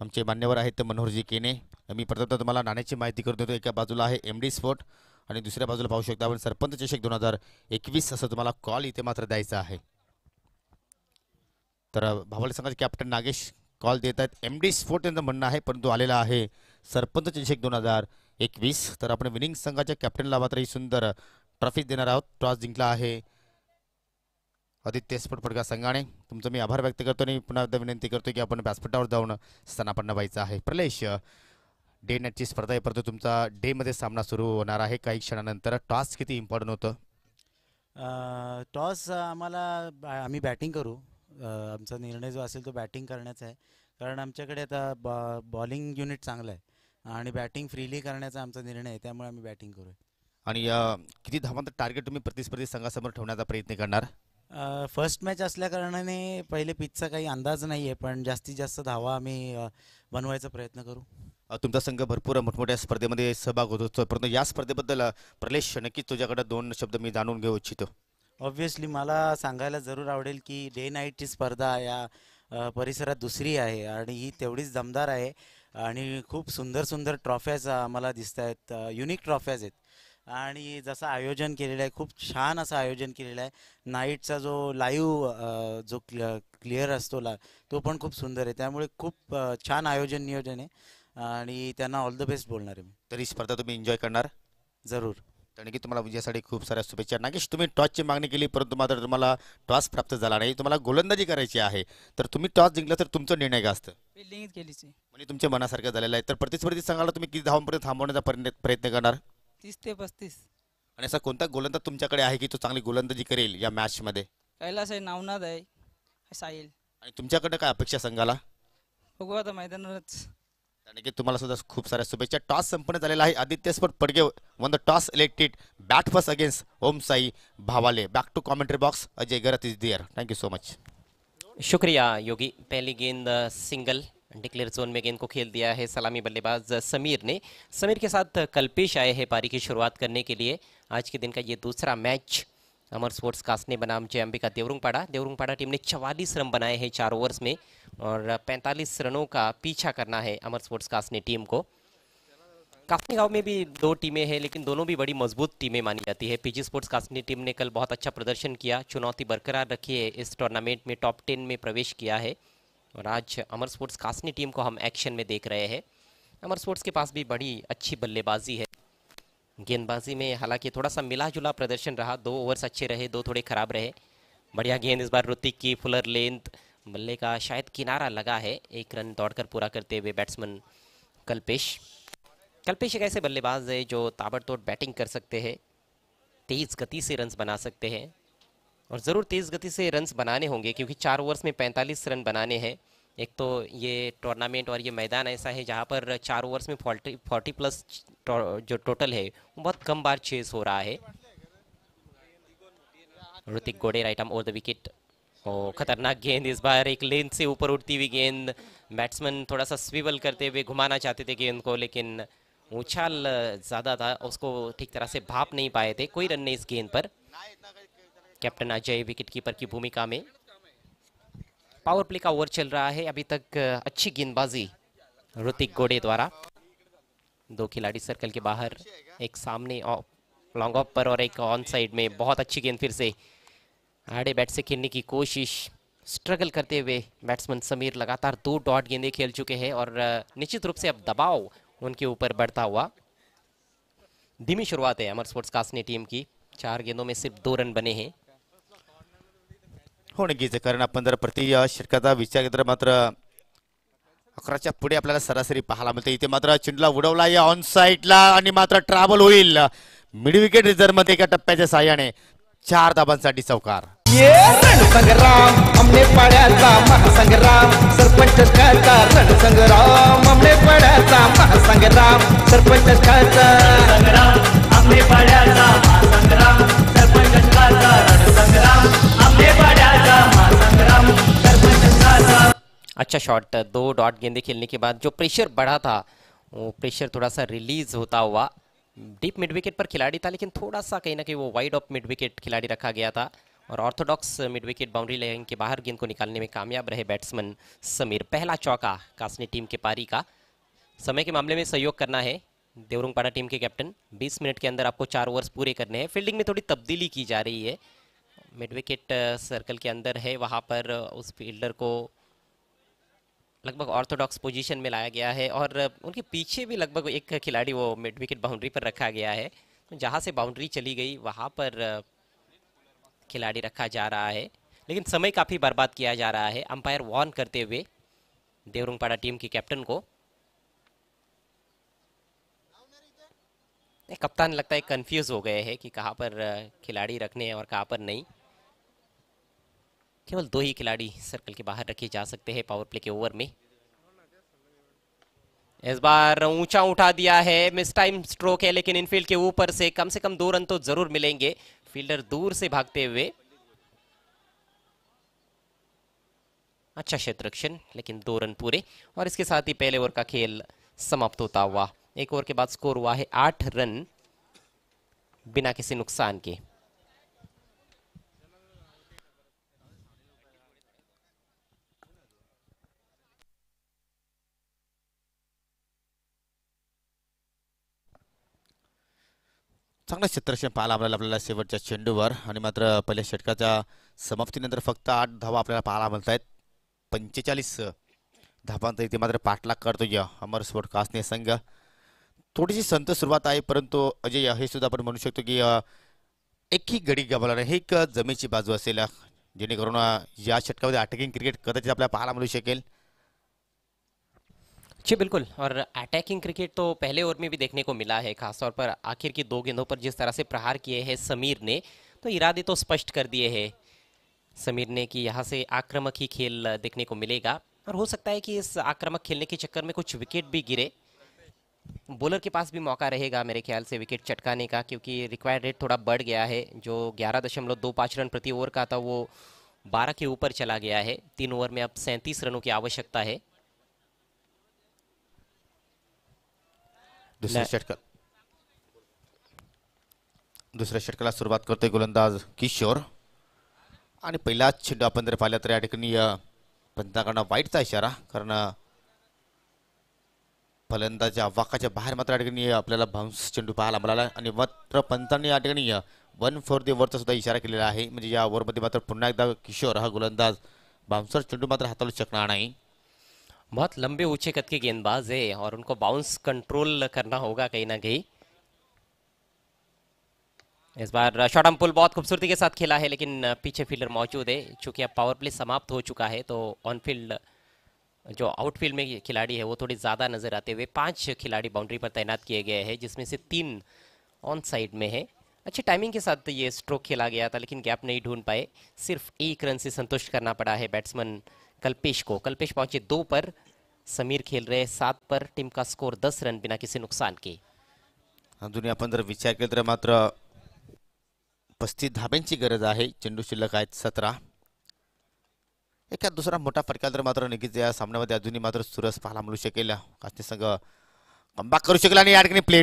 आमचे मान्यवर आहेत मनोहरजी केने मी प्रथम तुम्हाला नाण्याची माहिती करून देतो एका बाजूला आहे एम डी स्फोट आणि दुसऱ्या बाजूला पाहू शकता आपण सरपंच चषक दोन हजार एकवीस असं तुम्हाला कॉल इथे मात्र द्यायचा आहे तर भावाले संघाचे कॅप्टन नागेश कॉल देत आहेत एम डी स्पोर्ट यांचं म्हणणं आहे परंतु आलेला आहे सरपंच चषक दोन हजार एकवीस तर आपण विनिंग संघाच्या कॅप्टनला मात्र ही सुंदर ट्रॉफी देणार आहोत टॉस जिंकला आहे आदित्य पडका संघाने तुमचं मी आभार व्यक्त करतो आणि पुन्हा एकदा विनंती करतो की आपण व्यासपीठावर जाऊन स्थानापन्न व्हायचं आहे प्रलेश डे नेटची स्पर्धा आहे परंतु तुमचा डेमध्ये सामना सुरू होणार आहे काही क्षणानंतर टॉस किती इम्पॉर्टंट होतं टॉस आम्हाला आम्ही बॅटिंग करू आमचा निर्णय जो असेल तो बॅटिंग करण्याचा आहे कारण आमच्याकडे आता बॉ बॉलिंग युनिट चांगलं आहे आणि बॅटिंग फ्रीली करण्याचा आमचा निर्णय आहे त्यामुळे आम्ही बॅटिंग करू आणि किती धावांचं टार्गेट तुम्ही प्रतिस्पर्धी संघासमोर ठेवण्याचा प्रयत्न करणार फर्स्ट मॅच असल्या कारणाने पहिले पिचचा काही अंदाज नाही आहे पण जास्तीत जास्त धावा आम्ही बनवायचा प्रयत्न करू तुमचा संघ भरपूर मोठमोठ्या स्पर्धेमध्ये सहभाग होत असतो परंतु या स्पर्धेबद्दल प्रलेश नक्कीच तुझ्याकडे दोन शब्द मी जाणून घेऊ इच्छितो ऑब्व्हियसली मला सांगायला जरूर आवडेल की डे नाईटची स्पर्धा या परिसरात दुसरी आहे आणि ही तेवढीच दमदार आहे आणि खूप सुंदर सुंदर ट्रॉफ्याज मला दिसत आहेत युनिक ट्रॉफ्याज आहेत आणि जसं आयोजन केलेलं आहे खूप छान असं आयोजन केलेलं आहे नाईटचा जो लाईव्ह जो क्लिअर असतो ला तो पण खूप सुंदर आहे त्यामुळे खूप छान आयोजन नियोजन आहे आणि त्यांना ऑल द बेस्ट बोलणार आहे मी तरी स्पर्धा तुम्ही एन्जॉय करणार जरूर कारण की तुम्हाला विजयासाठी खूप साऱ्या शुभेच्छा नागेश तुम्ही टॉसची मागणी केली परंतु मात्र तुम्हाला टॉस प्राप्त झाला नाही तुम्हाला गोलंदाजी करायची आहे तर तुम्ही टॉस जिंकला तर तुमचं निर्णय का असतं म्हणजे तुमच्या मनासारखं झालेलं आहे तर प्रतिस्पर्धी संघाला तुम्ही किती धावांपर्यंत थांबवण्याचा प्रयत्न करणार तीस ते पस्तीस आणि असा कोणता गोलंदाज तुमच्याकडे आहे की तो चांगली गोलंदाजी करेल या मॅच मध्ये कैलास आहे नावनाथ आहे साहिल आणि तुमच्याकडे काय अपेक्षा संघाला बघू आता मैदानावरच आणि की तुम्हाला सुद्धा खूप साऱ्या शुभेच्छा टॉस संपन्न झालेला आहे Aditya sport Padge won the toss elected bat first against Om Sai Bhavale back to commentary box Ajay Garat is there thank you so much शुक्रिया योगी पहिली गेंद सिंगल डिक्लेयर जोन में गेंद को खेल दिया है सलामी बल्लेबाज समीर ने समीर के साथ कल्पेश आए हैं पारी की शुरुआत करने के लिए आज के दिन का ये दूसरा मैच अमर स्पोर्ट्स कास्ट ने बनाम जय अंबिका देवरुंगपाड़ा देवरुंगपाड़ा टीम ने चवालीस रन बनाए हैं चार ओवर्स में और 45 रनों का पीछा करना है अमर स्पोर्ट्स कास्ट ने टीम को काफनी गाँव में भी दो टीमें हैं लेकिन दोनों भी बड़ी मजबूत टीमें मानी जाती है पीजी स्पोर्ट्स कास्टनी टीम ने कल बहुत अच्छा प्रदर्शन किया चुनौती बरकरार रखी है इस टूर्नामेंट में टॉप टेन में प्रवेश किया है और आज अमर स्पोर्ट्स कासनी टीम को हम एक्शन में देख रहे हैं अमर स्पोर्ट्स के पास भी बड़ी अच्छी बल्लेबाजी है गेंदबाजी में हालांकि थोड़ा सा मिला जुला प्रदर्शन रहा दो ओवर्स अच्छे रहे दो थोड़े खराब रहे बढ़िया गेंद इस बार ऋतिक की फुलर लेंथ बल्ले का शायद किनारा लगा है एक रन दौड़कर पूरा करते हुए बैट्समैन कल्पेश कल्पेश एक ऐसे बल्लेबाज है जो ताबड़तोड़ बैटिंग कर सकते हैं तेज़ गति से रन बना सकते हैं और ज़रूर तेज़ गति से रन्स बनाने होंगे क्योंकि चार ओवर्स में पैंतालीस रन बनाने हैं एक तो ये टूर्नामेंट और ये मैदान ऐसा है जहाँ पर चार ओवर्स में फोर्टी फोर्टी प्लस जो टोटल है वो बहुत कम बार चेज हो रहा है Hrithik Gode right arm over the wicket और खतरनाक गेंद इस बार एक लेंथ से ऊपर उठती हुई गेंद बैट्समैन थोड़ा सा स्विवल करते हुए घुमाना चाहते थे गेंद को लेकिन उछाल ज़्यादा था उसको ठीक तरह से भाप नहीं पाए थे कोई रन नहीं इस गेंद पर कैप्टन अजय विकेटकीपर की भूमिका में पावर प्ले का ओवर चल रहा है अभी तक अच्छी गेंदबाजी ऋतिक गोडे द्वारा दो खिलाड़ी सर्कल के बाहर एक सामने लॉन्ग ऑफ पर और एक ऑन साइड में बहुत अच्छी गेंद फिर से आड़े बैट से खेलने की कोशिश स्ट्रगल करते हुए बैट्समैन समीर लगातार दो डॉट गेंदे खेल चुके हैं और निश्चित रूप से अब दबाव उनके ऊपर बढ़ता हुआ धीमी शुरुआत है अमर स्पोर्ट्स कास्ट ने टीम की चार गेंदों में सिर्फ दो रन बने हैं होणे कारण आपण जर प्रति षटकाचा विचार केला तर मात्र अकराच्या पुढे आपल्याला सरासरी पाहायला मिळते इथे मात्र चिंडला उडवला या ऑन साईडला आणि मात्र ट्रॅव्हल होईल मिड विकेट रिझर्व मध्ये एका टप्प्याच्या साह्याने चार धाबांसाठी चौकार रणसंग्राम पाड्याचा महासंग्राम सरपंच पाड्याचा महासंग्राम सरपंच अच्छा शॉट दो डॉट गेंदे खेलने के बाद जो प्रेशर बढ़ा था वो प्रेशर थोड़ा सा रिलीज होता हुआ डीप मिड विकेट पर खिलाड़ी था लेकिन थोड़ा सा कहीं ना कहीं वो वाइड ऑफ मिड विकेट खिलाड़ी रखा गया था और orthodox mid wicket boundary line के बाहर गेंद को निकालने में कामयाब रहे बैट्समैन समीर पहला चौका कासनी टीम के पारी का समय के मामले में सहयोग करना है देवरुंगपाड़ा टीम के कैप्टन 20 मिनट के अंदर आपको चार ओवर्स पूरे करने हैं फील्डिंग में थोड़ी तब्दीली की जा रही है मिड विकेट सर्कल के अंदर है वहाँ पर uh, उस फील्डर को लगभग ऑर्थोडॉक्स पोजीशन में लाया गया है और उनके पीछे भी लगभग एक खिलाड़ी वो मिड विकेट बाउंड्री पर रखा गया है तो जहाँ से बाउंड्री चली गई वहाँ पर खिलाड़ी रखा जा रहा है लेकिन समय काफ़ी बर्बाद किया जा रहा है अंपायर वॉर्न करते हुए देवरुंगपाड़ा टीम के कैप्टन को कप्तान लगता है कंफ्यूज हो गए हैं कि कहाँ पर खिलाड़ी रखने हैं और कहाँ पर नहीं केवल दो ही खिलाड़ी सर्कल के बाहर रखे जा सकते हैं पावर प्ले के ओवर में इस बार ऊंचा उठा दिया है मिस टाइम स्ट्रोक है लेकिन इनफील्ड के ऊपर से कम से कम दो रन तो जरूर मिलेंगे फील्डर दूर से भागते हुए अच्छा क्षेत्र लेकिन दो रन पूरे और इसके साथ ही पहले ओवर का खेल समाप्त होता हुआ एक ओवर के बाद स्कोर हुआ है आठ रन बिना किसी नुकसान के चांगला क्षेत्रक्षण पाहायला आपल्याला आपल्याला शेवटच्या चेंडूवर आणि मात्र पहिल्या षटकाच्या समाप्तीनंतर फक्त आठ धावा आपल्याला पाहायला मिळत आहेत पंचेचाळीस धावांचा इथे मात्र पाठलाग करतो या अमर स्पोर्ट कासने संघ थोडीशी संत सुरुवात आहे परंतु अजय हे सुद्धा आपण म्हणू शकतो की एकही गडी गमावला नाही एक जमेची बाजू असेल जेणेकरून या षटकामध्ये अटॅकिंग क्रिकेट कदाचित आपल्याला पाहायला मिळू शकेल जी बिल्कुल और अटैकिंग क्रिकेट तो पहले ओवर में भी देखने को मिला है खासतौर पर आखिर की दो गेंदों पर जिस तरह से प्रहार किए हैं समीर ने तो इरादे तो स्पष्ट कर दिए हैं समीर ने कि यहाँ से आक्रामक ही खेल देखने को मिलेगा और हो सकता है कि इस आक्रामक खेलने के चक्कर में कुछ विकेट भी गिरे बॉलर के पास भी मौका रहेगा मेरे ख्याल से विकेट चटकाने का क्योंकि रिक्वायर्ड रेट थोड़ा बढ़ गया है जो ग्यारह दशमलव दो पाँच रन प्रति ओवर का था वो बारह के ऊपर चला गया है तीन ओवर में अब सैंतीस रनों की आवश्यकता है दुसऱ्या षटकात दुसऱ्या षटकाला सुरुवात करतोय गोलंदाज किशोर आणि पहिलाच चेंडू आपण जर पाहिला तर या ठिकाणी पंताकडनं वाईटचा इशारा कारण फलंदाजच्या वाकाच्या बाहेर मात्र या ठिकाणी आपल्याला भाऊस चेंडू पाहायला मिळाला आणि मात्र पंतांनी या ठिकाणी वन फोर दी वरचा सुद्धा इशारा केलेला आहे म्हणजे या ओव्हरमध्ये मात्र पुन्हा एकदा किशोर हा गोलंदाज बाउन्सर चेंडू मात्र हाताळू शकणार नाही बहुत लंबे ऊंचे कद के गेंदबाज है और उनको बाउंस कंट्रोल करना होगा कहीं ना कहीं इस बार शॉर्ट पुल बहुत खूबसूरती के साथ खेला है लेकिन पीछे फील्डर मौजूद है चूंकि अब पावर प्ले समाप्त हो चुका है तो ऑन फील्ड जो आउटफील्ड में खिलाड़ी है वो थोड़ी ज़्यादा नजर आते हुए पांच खिलाड़ी बाउंड्री पर तैनात किए गए हैं जिसमें से तीन ऑन साइड में है अच्छी टाइमिंग के साथ ये स्ट्रोक खेला गया था लेकिन गैप नहीं ढूंढ पाए सिर्फ एक रन से संतुष्ट करना पड़ा है बैट्समैन कल्पेश को कल्पेश पहुंचे दो पर समीर खेल रहे सात पर टीम का स्कोर दस रन बिना किसी नुकसान के अजूनही आपण जर विचार केला तर मात्र पस्तीस धाब्यांची गरज आहे चेंडू शिल्लक आहेत सतरा एका दुसरा मोठा फटका तर मात्र नक्कीच या सामन्यामध्ये अजूनही मात्र सुरस पाहायला मिळू शकेल संघ कमबॅक करू शकेल आणि या ठिकाणी प्ले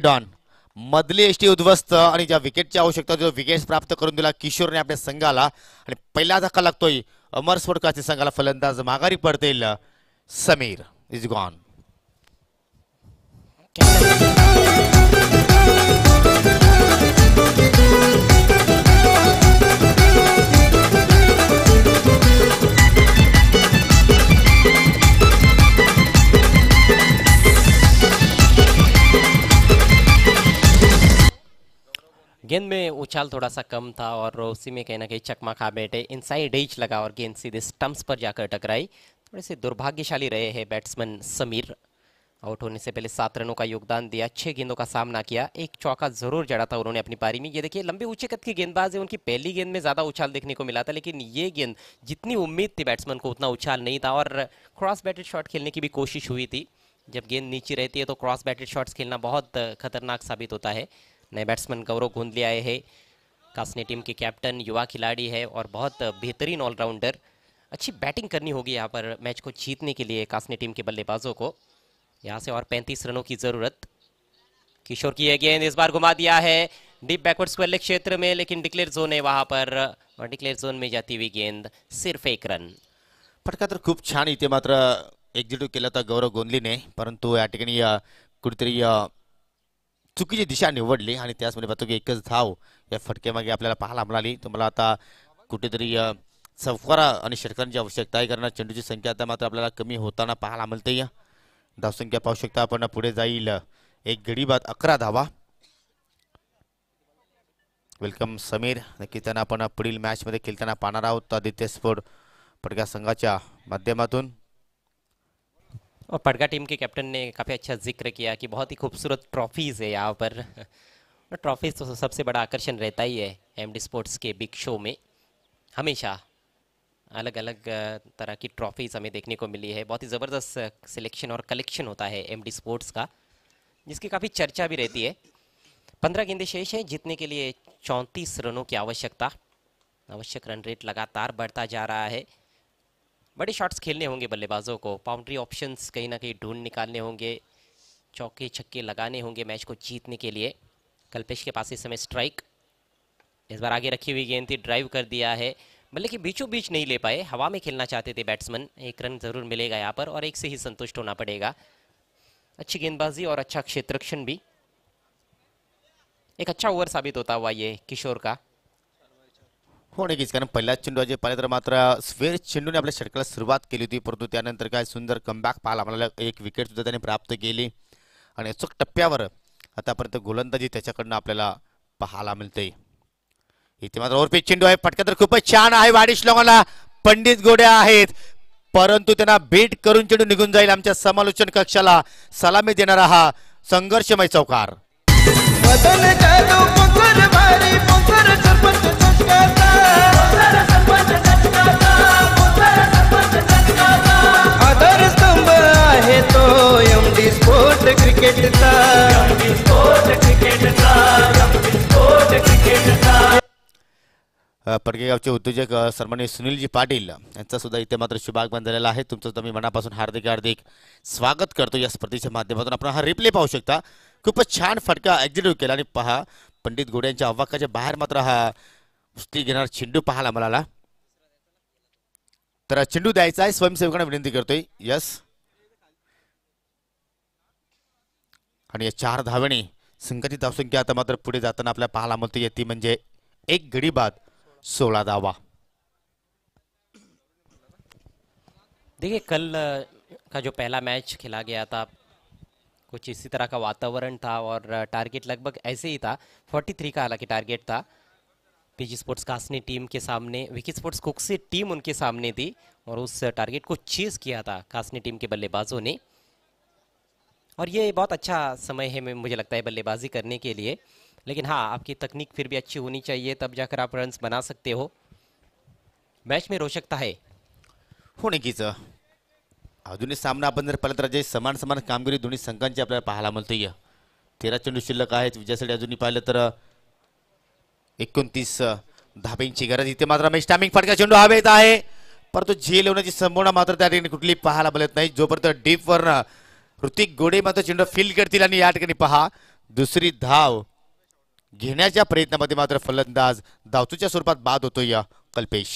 मधली एसटी उद्ध्वस्त आणि ज्या विकेटची आवश्यकता जो विकेट प्राप्त करून दिला किशोरने आपल्या संघाला आणि पहिला धक्का लागतोय अमर स्फोटकाचे संघाला फलंदाज माघारी पड़तेल समीर इज गॉन गेंद में उछाल थोड़ा सा कम था और उसी में कहीं ना कहीं चकमा खा बैठे इनसाइड एच लगा और गेंद सीधे स्टम्प्स पर जाकर टकराई थोड़े से दुर्भाग्यशाली रहे हैं बैट्समैन समीर आउट होने से पहले सात रनों का योगदान दिया छह गेंदों का सामना किया एक चौका जरूर जड़ा था उन्होंने अपनी पारी में ये देखिए लंबे ऊंचे कद की गेंदबाज है उनकी पहली गेंद में ज़्यादा उछाल देखने को मिला था लेकिन ये गेंद जितनी उम्मीद थी बैट्समैन को उतना उछाल नहीं था और क्रॉस बैटेड शॉट खेलने की भी कोशिश हुई थी जब गेंद नीचे रहती है तो क्रॉस बैटेड शॉट्स खेलना बहुत खतरनाक साबित होता है नए बैट्समैन गौरव गोंदली आए हैं कासनी टीम के कैप्टन युवा खिलाड़ी है और बहुत बेहतरीन ऑलराउंडर अच्छी बैटिंग करनी होगी यहाँ पर मैच को जीतने के लिए कासनी टीम के बल्लेबाजों को यहाँ से और पैंतीस रनों की ज़रूरत किशोर की गेंद इस बार घुमा दिया है डीप बैकवर्ड स्क्वायर क्षेत्र में लेकिन डिक्लेयर जोन है वहां पर और डिक्लेयर जोन में जाती हुई गेंद सिर्फ एक रन फटका तो खूब छान इतने मात्र एक्झिक्यूट केला गौरव गोंदली ने परंतु या ठिकाणी तरी चुकीची दिशा निवडली आणि त्याचमध्ये पाहतो की एकच धाव या फटक्यामागे आपल्याला पाहायला मिळाली तुम्हाला आता कुठेतरी चौकारा आणि षटकारांची आवश्यकता आहे कारण चेंडूची संख्या आता मात्र आपल्याला कमी होताना पाहायला मिळते या धावसंख्या पाहू शकता आपण पुढे जाईल एक गडी बाद अकरा धावा वेलकम समीर नक्की त्यांना आपण पुढील मॅचमध्ये खेळताना पाहणार आहोत आदित्य स्पोर्ट फटक्या संघाच्या माध्यमातून और पड़गा टीम के कैप्टन ने काफ़ी अच्छा जिक्र किया कि बहुत ही खूबसूरत ट्रॉफीज़ है यहाँ पर ट्रॉफीज़ तो सबसे बड़ा आकर्षण रहता ही है एम स्पोर्ट्स के बिग शो में हमेशा अलग अलग तरह की ट्रॉफीज़ हमें देखने को मिली है बहुत ही ज़बरदस्त सिलेक्शन और कलेक्शन होता है एम स्पोर्ट्स का जिसकी काफ़ी चर्चा भी रहती है पंद्रह गेंदे शेष हैं जीतने के लिए चौंतीस रनों की आवश्यकता आवश्यक रन रेट लगातार बढ़ता जा रहा है बड़े शॉट्स खेलने होंगे बल्लेबाजों को बाउंड्री ऑप्शंस कहीं ना कहीं ढूंढ निकालने होंगे चौके छक्के लगाने होंगे मैच को जीतने के लिए कल्पेश के पास इस समय स्ट्राइक इस बार आगे रखी हुई गेंद थी ड्राइव कर दिया है बल्ले कि बीचों बीच नहीं ले पाए हवा में खेलना चाहते थे बैट्समैन एक रन जरूर मिलेगा यहाँ पर और एक से ही संतुष्ट होना पड़ेगा अच्छी गेंदबाजी और अच्छा क्षेत्रक्षण भी एक अच्छा ओवर साबित होता हुआ ये किशोर का हो नक्कीच कारण पहिल्याच चेंडू जे पाहिले तर मात्र स्वेर चेंडूने आपल्या षटकाला सुरुवात केली होती परंतु त्यानंतर काय सुंदर कमबॅक पाहायला आपल्याला एक विकेट सुद्धा त्याने प्राप्त केली आणि अचूक टप्प्यावर आतापर्यंत गोलंदाजी त्याच्याकडनं आपल्याला पाहायला मिळते इथे मात्र ओरपी चेंडू आहे फटका तर खूपच छान आहे वाडीश लोकांना पंडित गोड्या आहेत परंतु त्यांना बेट करून चेंडू निघून जाईल आमच्या समालोचन कक्षाला सलामी देणारा हा संघर्षमय चौकार आधारस्तंभ आहे उद्योजक सन्मान्य सुनीलजी पाटील यांचा सुद्धा इथे मात्र शुभागमन झालेला आहे तुमचं सुद्धा मी मनापासून हार्दिक हार्दिक स्वागत करतो या स्पर्धेच्या माध्यमातून आपण हा रिप्ले पाहू शकता खूपच छान फटका एक्झिक्यूट केला आणि पहा पंडित गोड्यांच्या अव्वाकाच्या बाहेर मात्र हा कुस्ती घेणार चेंडू पाहाला मला तर चेंडू द्यायचा आहे स्वयंसेवकांना विनंती करतोय यस आणि या चार धावणे संघाची संख्या आता मात्र पुढे जाताना आपल्या पाहायला मिळते ती म्हणजे एक गडी बाद सोळा धावा देखिए कल का जो पहला मैच खेला गया था कुछ इसी तरह का वातावरण था और टारगेट लगभग ऐसे ही था 43 का हालांकि टारगेट था पीजी स्पोर्ट्स कासनी टीम के सामने विकी स्पोर्ट्स कुक से टीम उनके सामने थी और उस टारगेट को चेज किया था कासनी टीम के बल्लेबाजों ने और ये बहुत अच्छा समय है मुझे लगता है बल्लेबाजी करने के लिए लेकिन हाँ आपकी तकनीक फिर भी अच्छी होनी चाहिए तब जाकर आप रन बना सकते हो मैच में रोशकता आहे हो नक्कीचं अजूनही सामना अपन जर पाहिला तर समान समान कामगिरी दोनों संघांची पहाय मिलती है तेरा चेंडू शिल्लक है विजय विजयासाठी अजूनही पाहिलं तो एकोणतीस धाबेंची गरज इथे मात्र रमेश स्टॅमिंग फटका चेंडू हवेत आहे परंतु झेल होण्याची संभावना मात्र त्या ठिकाणी कुठली पाहायला मिळत नाही जोपर्यंत डीपवरनं ऋतिक गोडे मात्र चेंडू फिल करतील आणि या ठिकाणी पहा दुसरी धाव घेण्याच्या प्रयत्नामध्ये मात्र फलंदाज धावतूच्या स्वरूपात बाद होतो या कल्पेश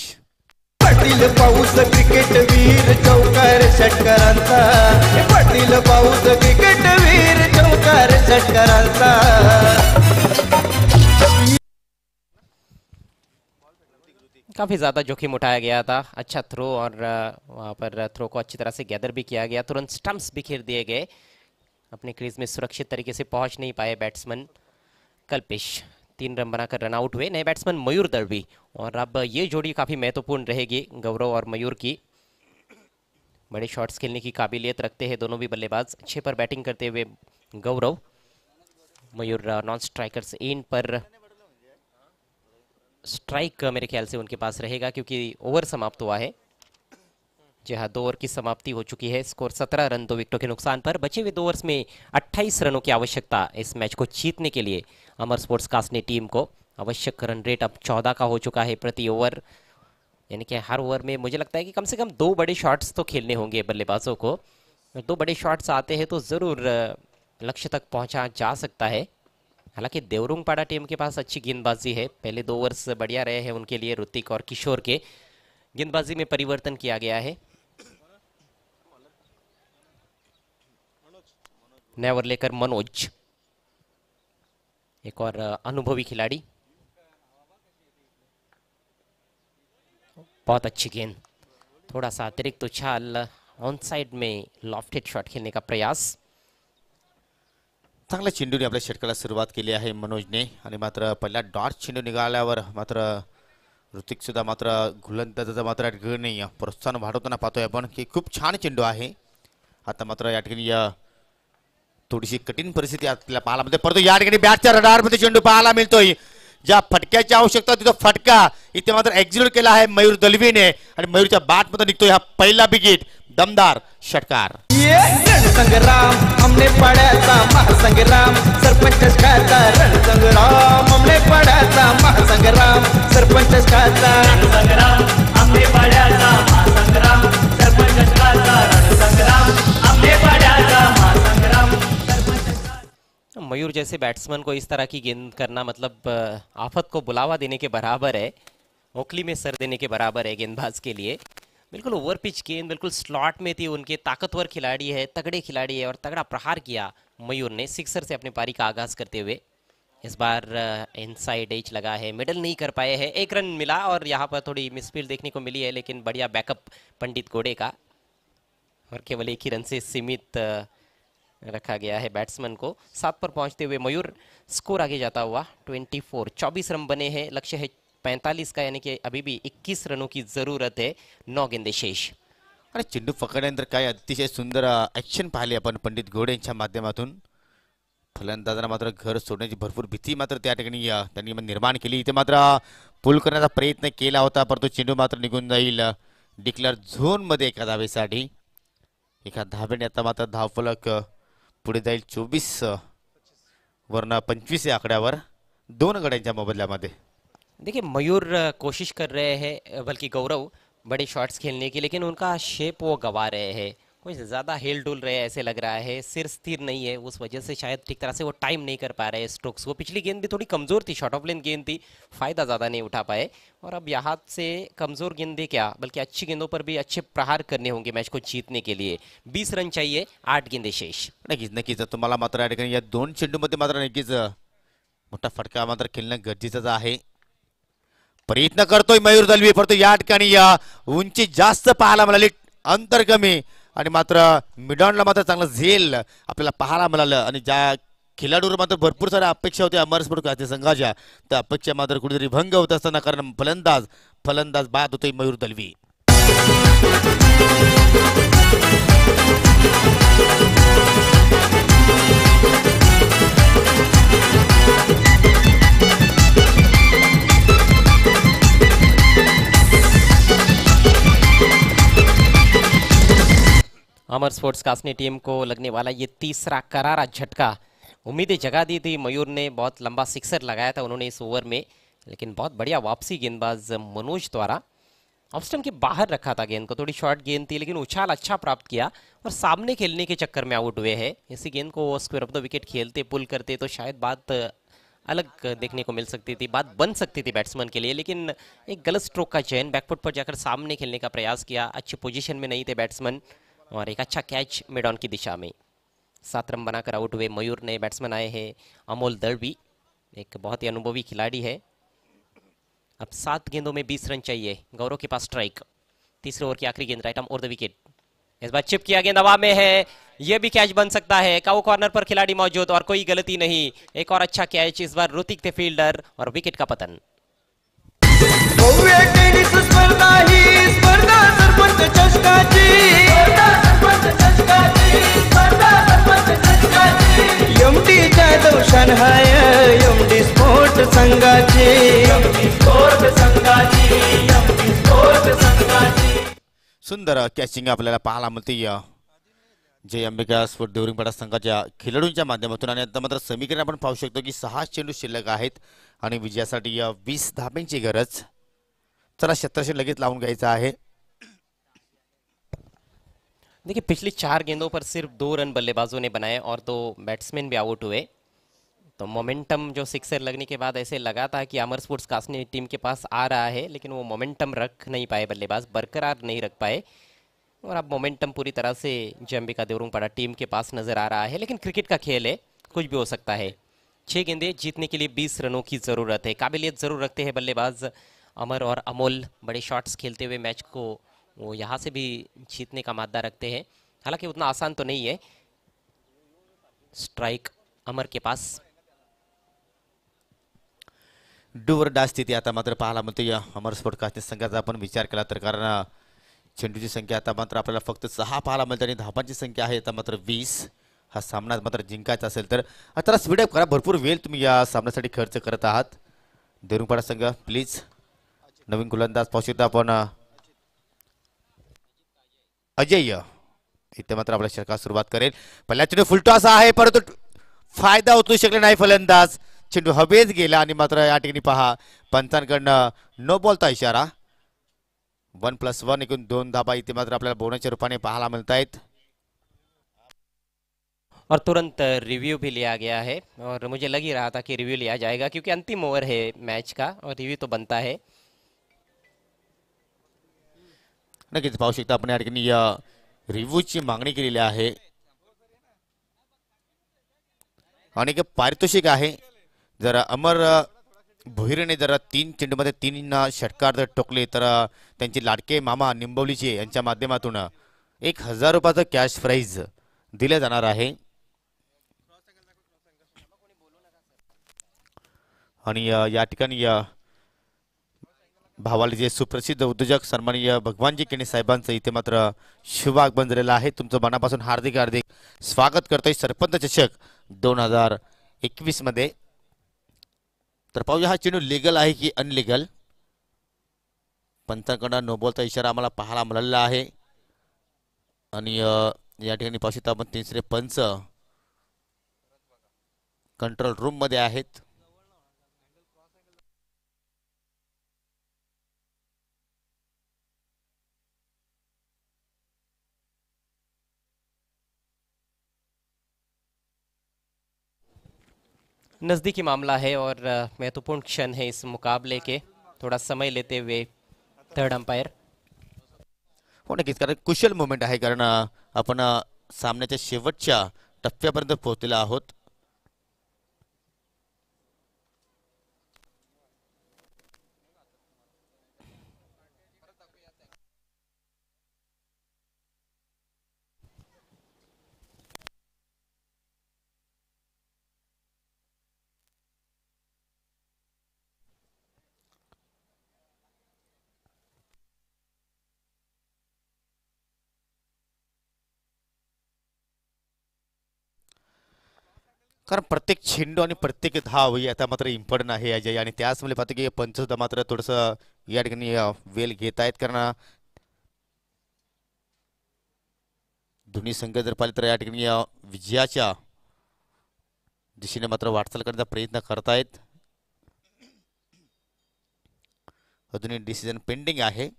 पाटील पाऊस क्रिकेट वीर चौकार षटकारांचा पाटील पाऊस क्रिकेट वीर चौकार षटकारांचा काफ़ी ज़्यादा जोखिम उठाया गया था अच्छा थ्रो और वहाँ पर थ्रो को अच्छी तरह से गैदर भी किया गया तुरंत स्टम्प्स बिखेर दिए गए अपने क्रीज में सुरक्षित तरीके से पहुँच नहीं पाए बैट्समैन कल्पेश तीन रन बनाकर रन आउट हुए नए बैट्समैन मयूर दलवी और अब ये जोड़ी काफ़ी महत्वपूर्ण रहेगी गौरव और मयूर की बड़े शॉट्स खेलने की काबिलियत रखते हैं दोनों भी बल्लेबाज छः पर बैटिंग करते हुए गौरव मयूर नॉन स्ट्राइकर्स इन पर स्ट्राइक मेरे ख्याल से उनके पास रहेगा क्योंकि ओवर समाप्त हुआ है जी हाँ दो ओवर की समाप्ति हो चुकी है स्कोर 17 रन दो विकेटों के नुकसान पर बचे हुए दो ओवर्स में 28 रनों की आवश्यकता इस मैच को जीतने के लिए अमर स्पोर्ट्स कास्ट ने टीम को आवश्यक रन रेट अब 14 का हो चुका है प्रति ओवर यानी कि हर ओवर में मुझे लगता है कि कम से कम दो बड़े शॉट्स तो खेलने होंगे बल्लेबाजों को दो बड़े शॉट्स आते हैं तो ज़रूर लक्ष्य तक पहुँचा जा सकता है हालांकि देवरुंगपाड़ा टीम के पास अच्छी गेंदबाजी है पहले दो वर्ष बढ़िया रहे हैं उनके लिए ऋतिक और किशोर के गेंदबाजी में परिवर्तन किया गया है नेवर लेकर मनोज एक और अनुभवी खिलाड़ी बहुत अच्छी गेंद थोड़ा सा अतिरिक्त उछाल ऑन साइड में लॉफ्टेड शॉट खेलने का प्रयास चांगल्या चेंडूने आपल्या षटकाला सुरुवात केली आहे मनोजने आणि मात्र पहिला डॉट चेंडू निघाल्यावर मात्र ऋतिक सुद्धा मात्र गुलंदाजाचा मात्र नाही प्रोत्साहन वाढवताना पाहतोय आपण की खूप छान चेंडू आहे आता मात्र या ठिकाणी थोडीशी कठीण परिस्थिती आपल्याला पाहायला मिळते परंतु या ठिकाणी बॅटच्या रडारमध्ये चेंडू पाहायला मिळतोय ज्या फटक्याची आवश्यकता तिथं फटका इथे मात्र एक्झिक्यूट केला आहे मयूर दलवीने आणि मयूरच्या मध्ये निघतोय हा पहिला बिकेट दमदार षटकार संग्राम हमने पढ़ा था महासंग्राम सरपंच का रण संग्राम हमने पढ़ा था महासंग्राम सरपंच का रण संग्राम हमने पढ़ा था रण संग्राम हमने पढ़ा था महासंग्राम तो मयूर जैसे बैट्समैन को इस तरह की गेंद करना मतलब आफत को बुलावा देने के बराबर है ओखली में सर देने के बराबर है गेंदबाज के लिए बिल्कुल ओवर पिच गेंद बिल्कुल स्लॉट में थी उनके ताकतवर खिलाड़ी है तगड़े खिलाड़ी है और तगड़ा प्रहार किया मयूर ने सिक्सर से अपनी पारी का आगाज करते हुए इस बार इनसाइड एच लगा है मिडल नहीं कर पाए हैं एक रन मिला और यहाँ पर थोड़ी मिसफील्ड देखने को मिली है लेकिन बढ़िया बैकअप पंडित गोडे का और केवल एक ही रन से सीमित रखा गया है बैट्समैन को सात पर पहुंचते हुए मयूर स्कोर आगे जाता हुआ फोर चौबीस रन बने हैं लक्ष्य है पैंतालीस का यानी कि अभी भी 21 रनों की ज़रूरत है नौ गेंदे शेष अरे चिंडू पकडल्यानंतर काय अतिशय सुंदर ॲक्शन पाहिले आपण पंडित घोडे यांच्या माध्यमातून फलंदाजांना मात्र घर सोडण्याची भरपूर भीती मात्र त्या ठिकाणी त्यांनी निर्माण केली इथे मात्र पुल करण्याचा प्रयत्न केला होता परंतु चेंडू मात्र निघून जाईल डिक्लेअर झोनमध्ये एका धावेसाठी एका ने आता मात्र धावफलक पुढे जाईल चोवीस वरनं पंचवीस या आकड्यावर दोन गड्यांच्या मोबदल्यामध्ये देखिए मयूर कोशिश कर रहे हैं बल्कि गौरव बड़े शॉट्स खेलने की लेकिन उनका शेप वो गवा रहे हैं कुछ ज़्यादा हिल डुल रहे ऐसे लग रहा है सिर स्थिर नहीं है उस वजह से शायद ठीक तरह से वो टाइम नहीं कर पा रहे हैं स्ट्रोक्स वो पिछली गेंद भी थोड़ी कमज़ोर थी शॉर्ट ऑफ लेन गेंद थी फ़ायदा ज़्यादा नहीं उठा पाए और अब यहाँ से कमज़ोर गेंदे क्या बल्कि अच्छी गेंदों पर भी अच्छे प्रहार करने होंगे मैच को जीतने के लिए बीस रन चाहिए आठ गेंदे शेष नक्कीच नक्कीच तुम्हारा मात्र या ठिकाणी या दोन मात्र नक्कीच मोटा फटका मात्र खेलना गरजेचंच है प्रयत्न करतोय मयूर दलवी परंतु या ठिकाणी या उंची जास्त पाहायला मिळाली अंतर कमी आणि मात्र मिडॉनला मात्र चांगलं झेल आपल्याला पाहायला मिळालं आणि ज्या खेळाडूवर मात्र भरपूर साऱ्या अपेक्षा होत्या अमर स्पोर्ट संघाच्या त्या अपेक्षा मात्र कुठेतरी भंग होत असताना कारण फलंदाज फलंदाज बाद होतोय मयूर दलवी अमर स्पोर्ट्स कासनी टीम को लगने वाला ये तीसरा करारा झटका उम्मीदें जगा दी थी मयूर ने बहुत लंबा सिक्सर लगाया था उन्होंने इस ओवर में लेकिन बहुत बढ़िया वापसी गेंदबाज मनोज द्वारा ऑफस्टम के बाहर रखा था गेंद को थोड़ी शॉर्ट गेंद थी लेकिन उछाल अच्छा प्राप्त किया और सामने खेलने के चक्कर में आउट हुए हैं इसी गेंद को स्क्वेयर ऑफ द विकेट खेलते पुल करते तो शायद बात अलग देखने को मिल सकती थी बात बन सकती थी बैट्समैन के लिए लेकिन एक गलत स्ट्रोक का चयन बैकफुट पर जाकर सामने खेलने का प्रयास किया अच्छी पोजिशन में नहीं थे बैट्समैन और एक अच्छा कैच मिड ऑन की दिशा में सात रन बनाकर आउट हुए मयूर नए बैट्समैन आए हैं अमोल दड़वी एक बहुत ही अनुभवी खिलाड़ी है अब सात गेंदों में बीस रन चाहिए गौरव के पास स्ट्राइक तीसरे ओवर की आखिरी गेंद राइट आर्म और द विकेट इस बार चिप किया गेंद हवा में है यह भी कैच बन सकता है काउ कॉर्नर पर खिलाड़ी मौजूद और कोई गलती नहीं एक और अच्छा कैच इस बार रुतिक थे फील्डर और विकेट का पतन स्पर्धा ही स्पर्धा सुंदर कॅचिंग आपल्याला पाहायला मिळते जय अंबिका स्पोर्ट पडा संघाच्या खेळाडूंच्या माध्यमातून आणि आता मात्र समीकरण आपण पाहू शकतो की सहा चेंडू शिल्लक आहेत आणि विजयासाठी वीस धाब्यांची गरज चला क्षेत्रशे लगेच लावून घ्यायचं आहे देखिए पिछली चार गेंदों पर सिर्फ दो रन बल्लेबाजों ने बनाए और दो तो बैट्समैन भी आउट हुए तो मोमेंटम जो सिक्सर लगने के बाद ऐसे लगा था कि आमर स्पोर्ट्स कासनी टीम के पास आ रहा है लेकिन वो मोमेंटम रख नहीं पाए बल्लेबाज बरकरार नहीं रख पाए और अब मोमेंटम पूरी तरह से जम्बिका पड़ा टीम के पास नज़र आ रहा है लेकिन क्रिकेट का खेल है कुछ भी हो सकता है छः गेंदे जीतने के लिए बीस रनों की ज़रूरत है काबिलियत ज़रूर रखते हैं बल्लेबाज अमर और अमोल बड़े शॉट्स खेलते हुए मैच को वो यहाँ से भी जीतने का मादा रखते हैं हालांकि उतना आसान तो नहीं है स्ट्राइक अमर के पास डूवर डास स्थिती आता मात्र पाहायला मिळते या अमर स्पोर्ट कास्टिंग संघाचा आपण विचार केला तर कारण की संख्या आता मात्र आपल्याला फक्त सहा पाहायला मिळते आणि धाबांची संख्या आहे आता मात्र वीस हा सामना मात्र जिंकायचा असेल तर आता स्पीडअप करा भरपूर वेळ तुम्ही या सामन्यासाठी खर्च करत आहात देरुंगपाडा संघ प्लीज नवीन गोलंदाज पाहू शकता अजय इथे मात्र आपल्या षटकात सुरुवात करेल पहिला चेंडू फुलटो असा आहे परंतु फायदा उचलू शकले नाही फलंदाज चेंडू हवेच गेला आणि मात्र या ठिकाणी पहा पंचांकडनं नो बोलता इशारा वन प्लस वन एकूण दोन धाबा इथे मात्र आपल्याला बोनसच्या रूपाने पाहायला मिळत आहेत और तुरंत रिव्ह्यू भी लिया गया है और मुझे लग ही रहा था कि रिव्यू लिया जाएगा क्योंकि अंतिम ओवर है मॅच का और रिव्यू तो बनता है नक्कीच पाहू शकता आपण या ठिकाणी या रिव्ह्यूची मागणी केलेली आहे आणि पारितोषिक आहे जर अमर भोईरेने जरा तीन चेंडूमध्ये तीन षटकार जर टोकले तर त्यांचे लाडके मामा निंबवलीचे यांच्या माध्यमातून एक हजार रुपयाचं कॅश प्राईज दिलं जाणार आहे आणि या ठिकाणी या जे सुप्रसिद्ध उद्योजक सन्माननीय भगवानजी केणे साहेबांचं इथे मात्र शुभागमन झालेलं आहे तुमचं मनापासून हार्दिक हार्दिक स्वागत करतोय सरपंच चषक दोन हजार एकवीसमध्ये तर पाहूया हा चेंडू लिगल आहे की अनलिगल पंथाकडं नोबोलचा इशारा आम्हाला पाहायला मिळालेला आहे आणि या ठिकाणी पाहू शकतो आपण तिसरे पंच कंट्रोल रूममध्ये आहेत नज़दीकी मामला है और महत्वपूर्ण क्षण है इस मुकाबले के थोड़ा समय लेते हुए थर्ड अंपायर हो नक्कीच कारण कुशल मुवमेंट आहे कारण आपण सामन्याच्या शेवटच्या टप्प्यापर्यंत पोहोचलेला आहोत कारण प्रत्येक छेंडू आणि प्रत्येक धाव ही आता मात्र इम्पॉर्टंट आहे अजय आणि त्याचमुळे पाहतो की सुद्धा मात्र थोडस या ठिकाणी वेल घेत आहेत कारण दोन्ही संघ जर पाहिले तर या ठिकाणी विजयाच्या दिशेने मात्र वाटचाल करण्याचा प्रयत्न करतायत अजूनही डिसिजन पेंडिंग आहे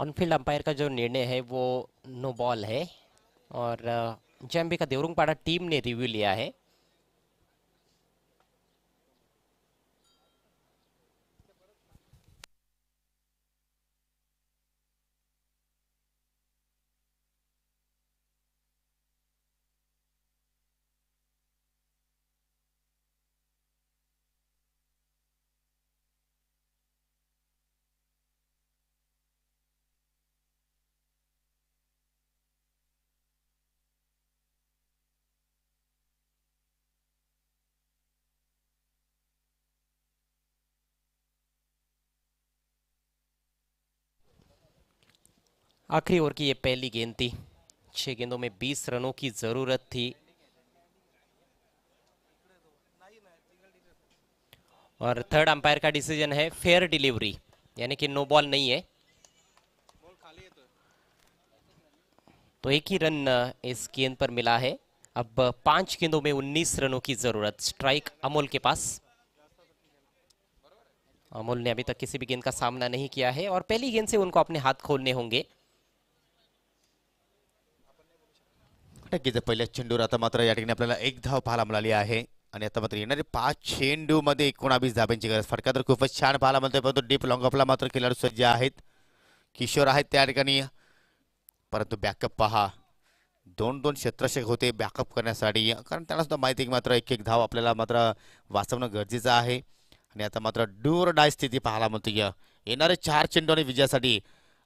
ऑनफील्ड अंपायर का जो निर्णय है वो नो बॉल है और जैम्बे का देवरुंगपाड़ा टीम ने रिव्यू लिया है आखिरी ओवर की ये पहली गेंद थी छह गेंदों में बीस रनों की जरूरत थी और थर्ड अंपायर का डिसीजन है फेयर डिलीवरी यानी कि नो बॉल नहीं है तो एक ही रन इस गेंद पर मिला है अब पांच गेंदों में 19 रनों की जरूरत स्ट्राइक अमोल के पास अमोल ने अभी तक किसी भी गेंद का सामना नहीं किया है और पहली गेंद से उनको अपने हाथ खोलने होंगे नक्कीच पहिल्या चेंडूवर आता मात्र या ठिकाणी आपल्याला एक धाव पाहायला मिळाली आहे आणि आता मात्र येणारे पाच चेंडू एकोणावीस धाब्यांची गरज फटका तर खूपच छान पाहायला मिळतोय परंतु डीप ऑफला मात्र खेळाडू सज्ज आहेत किशोर आहेत त्या ठिकाणी परंतु बॅकअप पहा दोन दोन क्षेत्रशेख होते बॅकअप करण्यासाठी कारण त्यांना सुद्धा माहिती की मात्र एक एक धाव आपल्याला मात्र वाचवणं गरजेचं आहे आणि आता मात्र डूर डाय स्थिती पाहायला मिळते येणारे चार चेंडू आणि विजयासाठी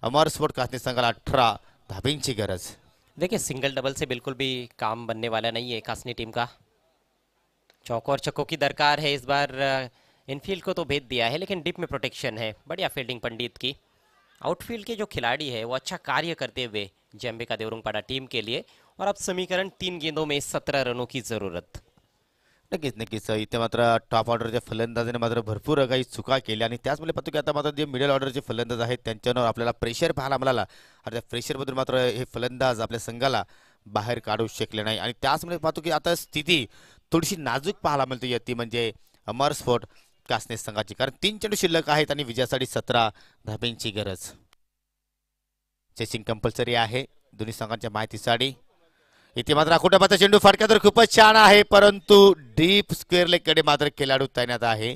अमर स्पोर्ट कासनी संघाला अठरा धाबींची गरज देखिए सिंगल डबल से बिल्कुल भी काम बनने वाला नहीं है कासनी टीम का चौकों और छक्कों की दरकार है इस बार इनफील्ड को तो भेज दिया है लेकिन डिप में प्रोटेक्शन है बढ़िया फील्डिंग पंडित की आउटफील्ड के जो खिलाड़ी है वो अच्छा कार्य करते हुए जैम्बिका देवरुंगपाड़ा टीम के लिए और अब समीकरण तीन गेंदों में सत्रह रनों की ज़रूरत नक्कीच नक्कीच इथे मात्र टॉप ऑर्डरच्या फलंदाजाने मात्र भरपूर काही चुका केल्या आणि त्याचमुळे पाहतो की आता मात्र जे मिडल ऑर्डरचे फलंदाज आहेत त्यांच्यावर आपल्याला प्रेशर पाहायला मिळाला आणि त्या प्रेशरमधून मात्र हे फलंदाज आपल्या संघाला बाहेर काढू शकले नाही आणि त्याचमुळे पाहतो की आता स्थिती थोडीशी नाजूक पाहायला मिळते ती म्हणजे अमर स्फोट कासने संघाची कारण तीन चेंडू शिल्लक आहेत आणि विजयासाठी सतरा धाब्यांची गरज चेसिंग कंपल्सरी आहे दोन्ही संघांच्या माहितीसाठी इथे मात्र मात्र चेंडू फटका तर खूपच छान आहे परंतु डीप स्क्वेअर लेगकडे मात्र खेळाडू तैनात आहे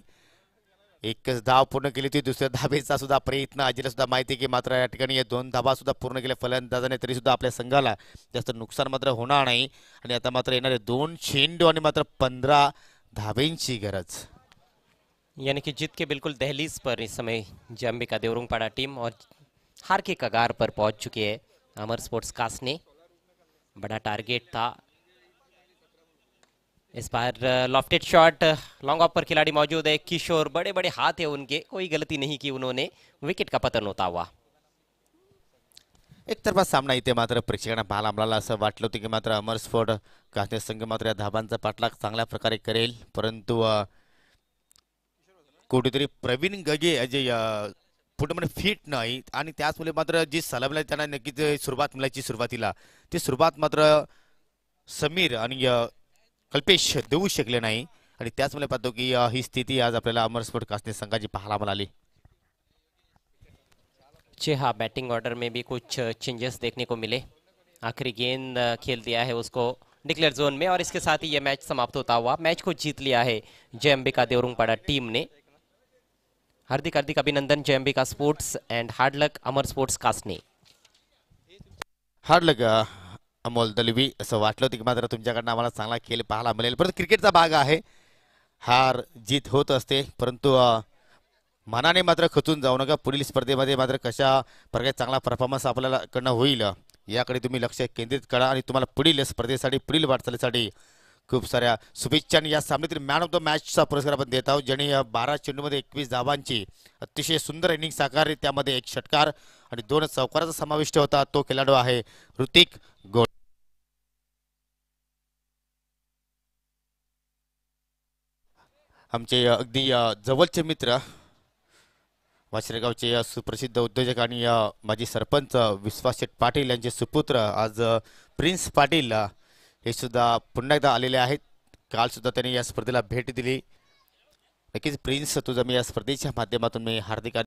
एकच धाव पूर्ण केली होती दुसऱ्या धाबेचा सुद्धा प्रयत्न अजिला सुद्धा माहिती की मात्र या ठिकाणी या दोन धाबा सुद्धा पूर्ण केल्या फलंदाजाने तरी सुद्धा आपल्या संघाला जास्त नुकसान मात्र होणार नाही आणि आता मात्र येणारे दोन चेंडू आणि मात्र पंधरा धाबेंची गरज यानी कि जीत के बिल्कुल दहलीज पर इस समय जम्बिका देवरुंगपाड़ा टीम और हार के कगार पर पहुंच चुकी है अमर स्पोर्ट्स कास्ट ने बड़ा टारगेट था इस बार लॉफ्टेड शॉट लॉन्ग ऑफ पर खिलाड़ी मौजूद है किशोर बड़े बड़े हाथ है उनके कोई गलती नहीं की उन्होंने विकेट का पतन होता हुआ एक तरफा सामना इथे मात्र प्रेक्षकांना पाहायला आम्हाला असं वाटलं होतं की मात्र अमर स्फोट काश्मीर संघ मात्र या धाबांचा पाठलाग चांगल्या प्रकारे करेल परंतु uh, कुठेतरी प्रवीण गगे अजय uh, पूर्णपणे फिट नाही आणि त्याचमुळे मात्र जी सलाम त्यांना नक्कीच सुरुवात मिळायची सुरुवातीला ती सुरुवात मात्र समीर आणि कल्पेश देऊ शकले नाही आणि त्याचमुळे पाहतो की ही स्थिती आज आपल्याला अमर स्पोर्ट संघाची पाहायला मिळाली जी हा बॅटिंग ऑर्डर में भी कुछ चेंजेस देखने को मिले आखिरी गेंद खेल दिया है उसको डिक्लेयर जोन में और इसके साथ ही ये मैच समाप्त होता हुआ मैच को जीत लिया है जय अंबिका देवरुंगपाड़ा टीम ने हार्दिक हार्दिक अभिनंदन Jayambika sports and hard luck Amar sports कासने हार्ड लक अमोल दलवी असं वाटलं होतं की मात्र तुमच्याकडनं आम्हाला चांगला खेळ पाहायला मिळेल परंतु क्रिकेटचा भाग आहे हार जीत होत असते परंतु मनाने मात्र खचून जाऊ नका पुढील स्पर्धेमध्ये मात्र कशा प्रकारे चांगला परफॉर्मन्स आपल्याला कडनं होईल याकडे तुम्ही लक्ष केंद्रित करा आणि तुम्हाला पुढील स्पर्धेसाठी पुढील वाटचालीसाठी खूप साऱ्या शुभेच्छा आणि या सामन्यातील मॅन ऑफ द मॅचचा पुरस्कार आपण देत आहोत ज्याने बारा चेंडूमध्ये एकवीस धावांची अतिशय सुंदर इनिंग साकारली त्यामध्ये एक षटकार आणि दोन चौकाराचा समाविष्ट होता तो खेळाडू आहे ऋतिक गोड आमचे अगदी जवळचे मित्र या सुप्रसिद्ध उद्योजक आणि माजी सरपंच विश्वास पाटील यांचे सुपुत्र आज प्रिन्स पाटील हे सुद्धा पुन्हा एकदा आलेले आहेत कालसुद्धा त्यांनी या स्पर्धेला भेट दिली नक्कीच प्रिन्स तुझा मी या स्पर्धेच्या माध्यमातून मी हार्दिक